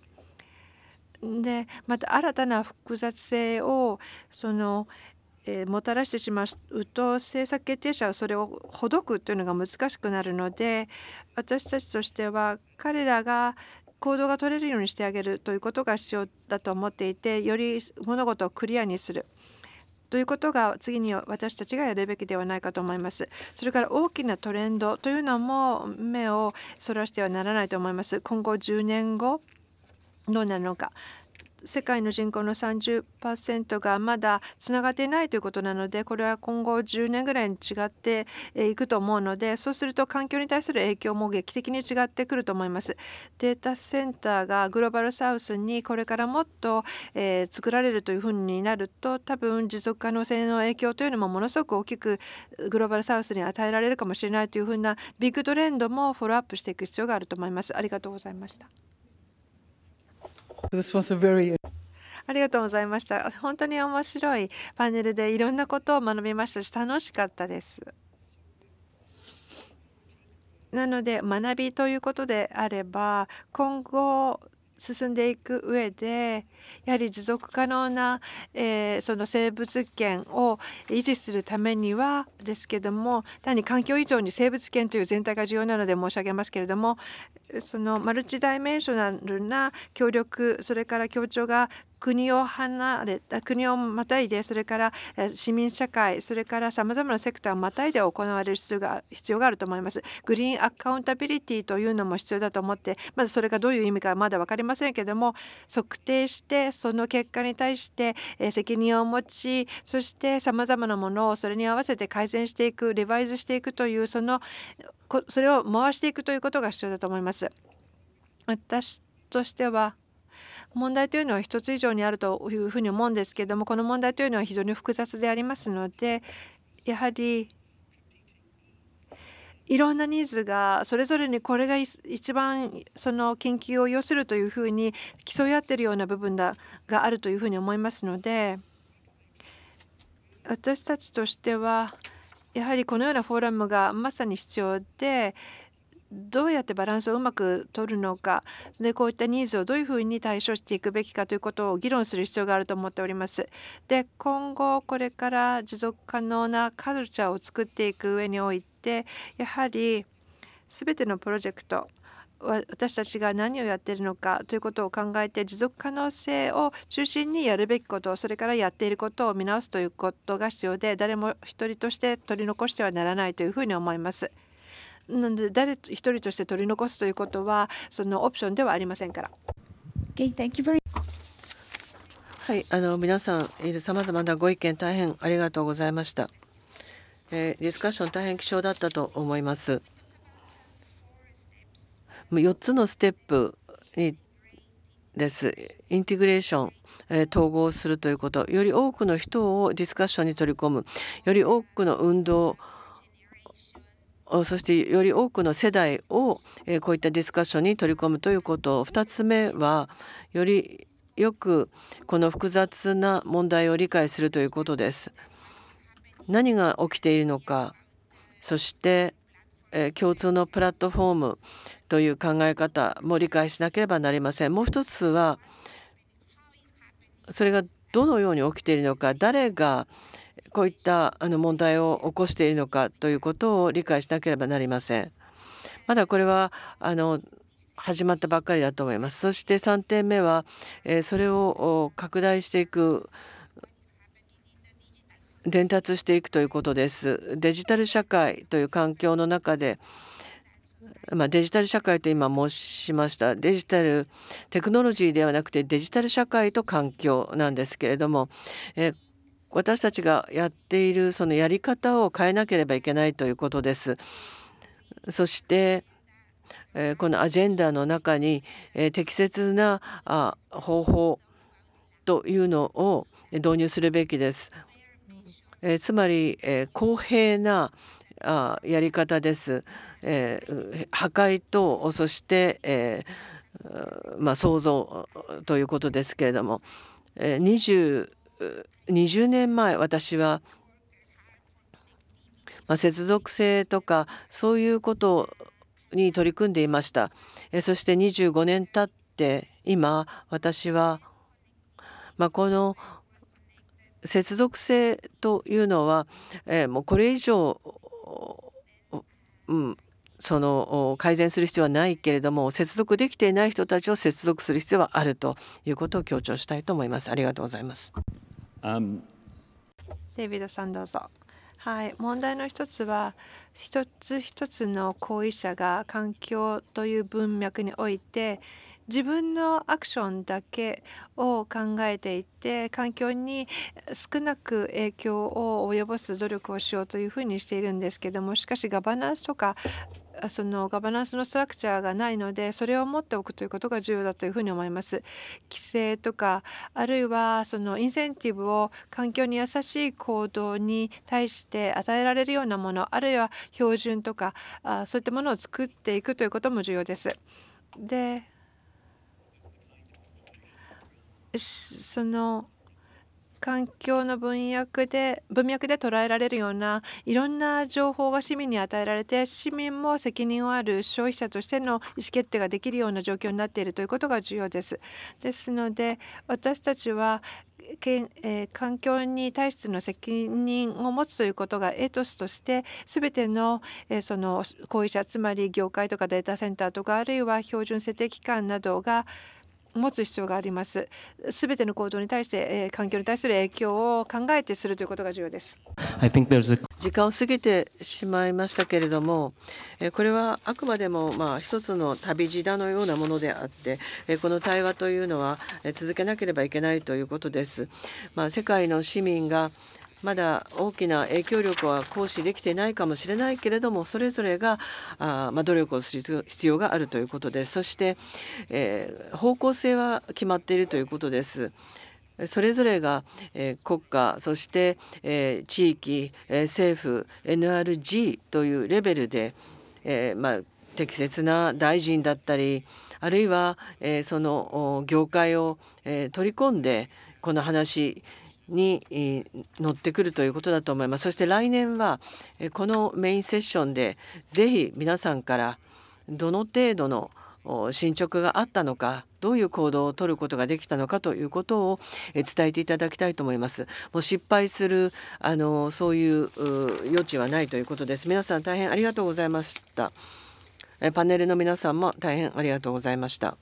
でまた新たな複雑性をその、えもたらしてしまうと政策決定者はそれをほどくというのが難しくなるので私たちとしては彼らが行動が取れるようにしてあげるということが必要だと思っていてより物事をクリアにするということが次に私たちがやるべきではないかと思います。それから大きなトレンドというのも目をそらしてはならないと思います。今後10年後どうなるのか世界の人口の30%がまだつながっていないということなのでこれは今後10年ぐらいに違っていくと思うのでそうすると環境に対する影響も劇的に違ってくると思います。データセンターがグローバルサウスにこれからもっと、え作られるというふうになると多分持続可能性の影響というのもものすごく大きくグローバルサウスに与えられるかもしれないというふうなビッグトレンドもフォローアップしていく必要があると思います。ありがとうございました。ありがとうございました。本当に面白いパネルでいろんなことを学びましたし楽しかったです。なので学びということであれば今後進んでいく上でやはり持続可能な、えー、その生物圏を維持するためにはですけども単に環境以上に生物圏という全体が重要なので申し上げますけれどもそのマルチダイメンショナルな協力それから協調が国を離れた国をまたいでそれから市民社会それからさまざまなセクターをまたいで行われる必要が必要があると思いますグリーンアカウンタビリティというのも必要だと思ってまだそれがどういう意味かまだ分かりませんけども測定してその結果に対して責任を持ちそしてさまざまなものをそれに合わせて改善していくリバイズしていくというそのそれを回していくということが必要だと思います。私としては問題というのは1つ以上にあるというふうに思うんですけどもこの問題というのは非常に複雑でありますのでやはりいろんなニーズがそれぞれにこれが一番その研究を要するというふうに競い合ってるような部分だがあるというふうに思いますので私たちとしてはやはりこのようなフォーラムがまさに必要でどうやってバランスをうまく取るのかでこういったニーズをどういうふうに対処していくべきかということを議論する必要があると思っております。で今後これから持続可能なカルチャーを作っていく上においてやはり全てのプロジェクト私たちが何をやっているのかということを考えて持続可能性を中心にやるべきことそれからやっていることを見直すということが必要で誰も一人として取り残してはならないというふうに思います。なので誰一人として取り残すということはそのオプションではありませんから。Okay, thank you very はい、あの皆さんいるさまざまなご意見大変ありがとうございました、えー、ディスカッション大変貴重だったと思います。4つのステップにです。インテグレーション、えー、統合するということ、より多くの人をディスカッションに取り込む、より多くの運動をそしてより多くの世代をこういったディスカッションに取り込むということ2つ目はよりよくこの複雑な問題を理解するということです。何が起きているのかそして共通のプラットフォームという考え方も理解しなければなりません。もう一つはそれがどのように起きているのか誰がこういったあの問題を起こしているのかということを理解しなければなりません。まだこれはあの始まったばっかりだと思います。そして3点目は、えそれを拡大していく伝達していくということです。デジタル社会という環境の中で、まあ、デジタル社会と今申しましたデジタルテクノロジーではなくてデジタル社会と環境なんですけれども、え私たちがやっているそのやり方を変えなければいけないということです。そしてこのアジェンダの中に適切な方法というのを導入するべきです。つまり公平なやり方です。破壊とそしてま創造ということですけれども。20年前私は、まあ、接続性とかそういうことに取り組んでいました。えそして25年経って今私は、まあ、この接続性というのは、えもうこれ以上、うん、その改善する必要はないけれども接続できていない人たちを接続する必要はあるということを強調したいと思います。ありがとうございます。Um, デビッドさんどうぞ。はい、問題の一つは一つ一つの行為者が環境という文脈において自分のアクションだけを考えていって環境に少なく影響を及ぼす努力をしようというふうにしているんですけどもしかしガバナンスとかそのガバナンスのストラクチャーがないのでそれを持っておくということが重要だというふうに思います。規制とかあるいはそのインセンティブを環境に優しい行動に対して与えられるようなものあるいは標準とかあそういったものを作っていくということも重要です。でその環境の文脈で文脈で捉えられるようないろんな情報が市民に与えられて市民も責任をある消費者としての意思決定ができるような状況になっているということが重要です。ですので私たちはけえ環境に対しての責任を持つということがエトスとして全ての,、えその行為者つまり業界とかデータセンターとかあるいは標準設定機関などが持つ必要があります。すべての行動に対して、えー、環境に対する影響を考えてするということが重要です。A... 時間を過ぎてしまいましたけれども、えー、これはあくまでもまあ一つの旅路だのようなものであって、えー、この対話というのは続けなければいけないということです。まあ世界の市民がまだ大きな影響力は行使できてないかもしれないけれどもそれぞれがあ、まあ、努力をする必要があるということですそして、えー、方向性は決まっているということです。それぞれが、え国家そして、え地域、え政府 NRG というレベルで、えまあ、適切な大臣だったりあるいは、えその業界を、え取り込んでこの話に、乗ってくるということだと思いますそして来年は、このメインセッションでぜひ皆さんからどの程度の進捗があったのかどういう行動をとることができたのかということを伝えていただきたいと思います。もう失敗するあのそういう余地はないということです。皆さん大変ありがとうございました。パネルの皆さんも大変ありがとうございました。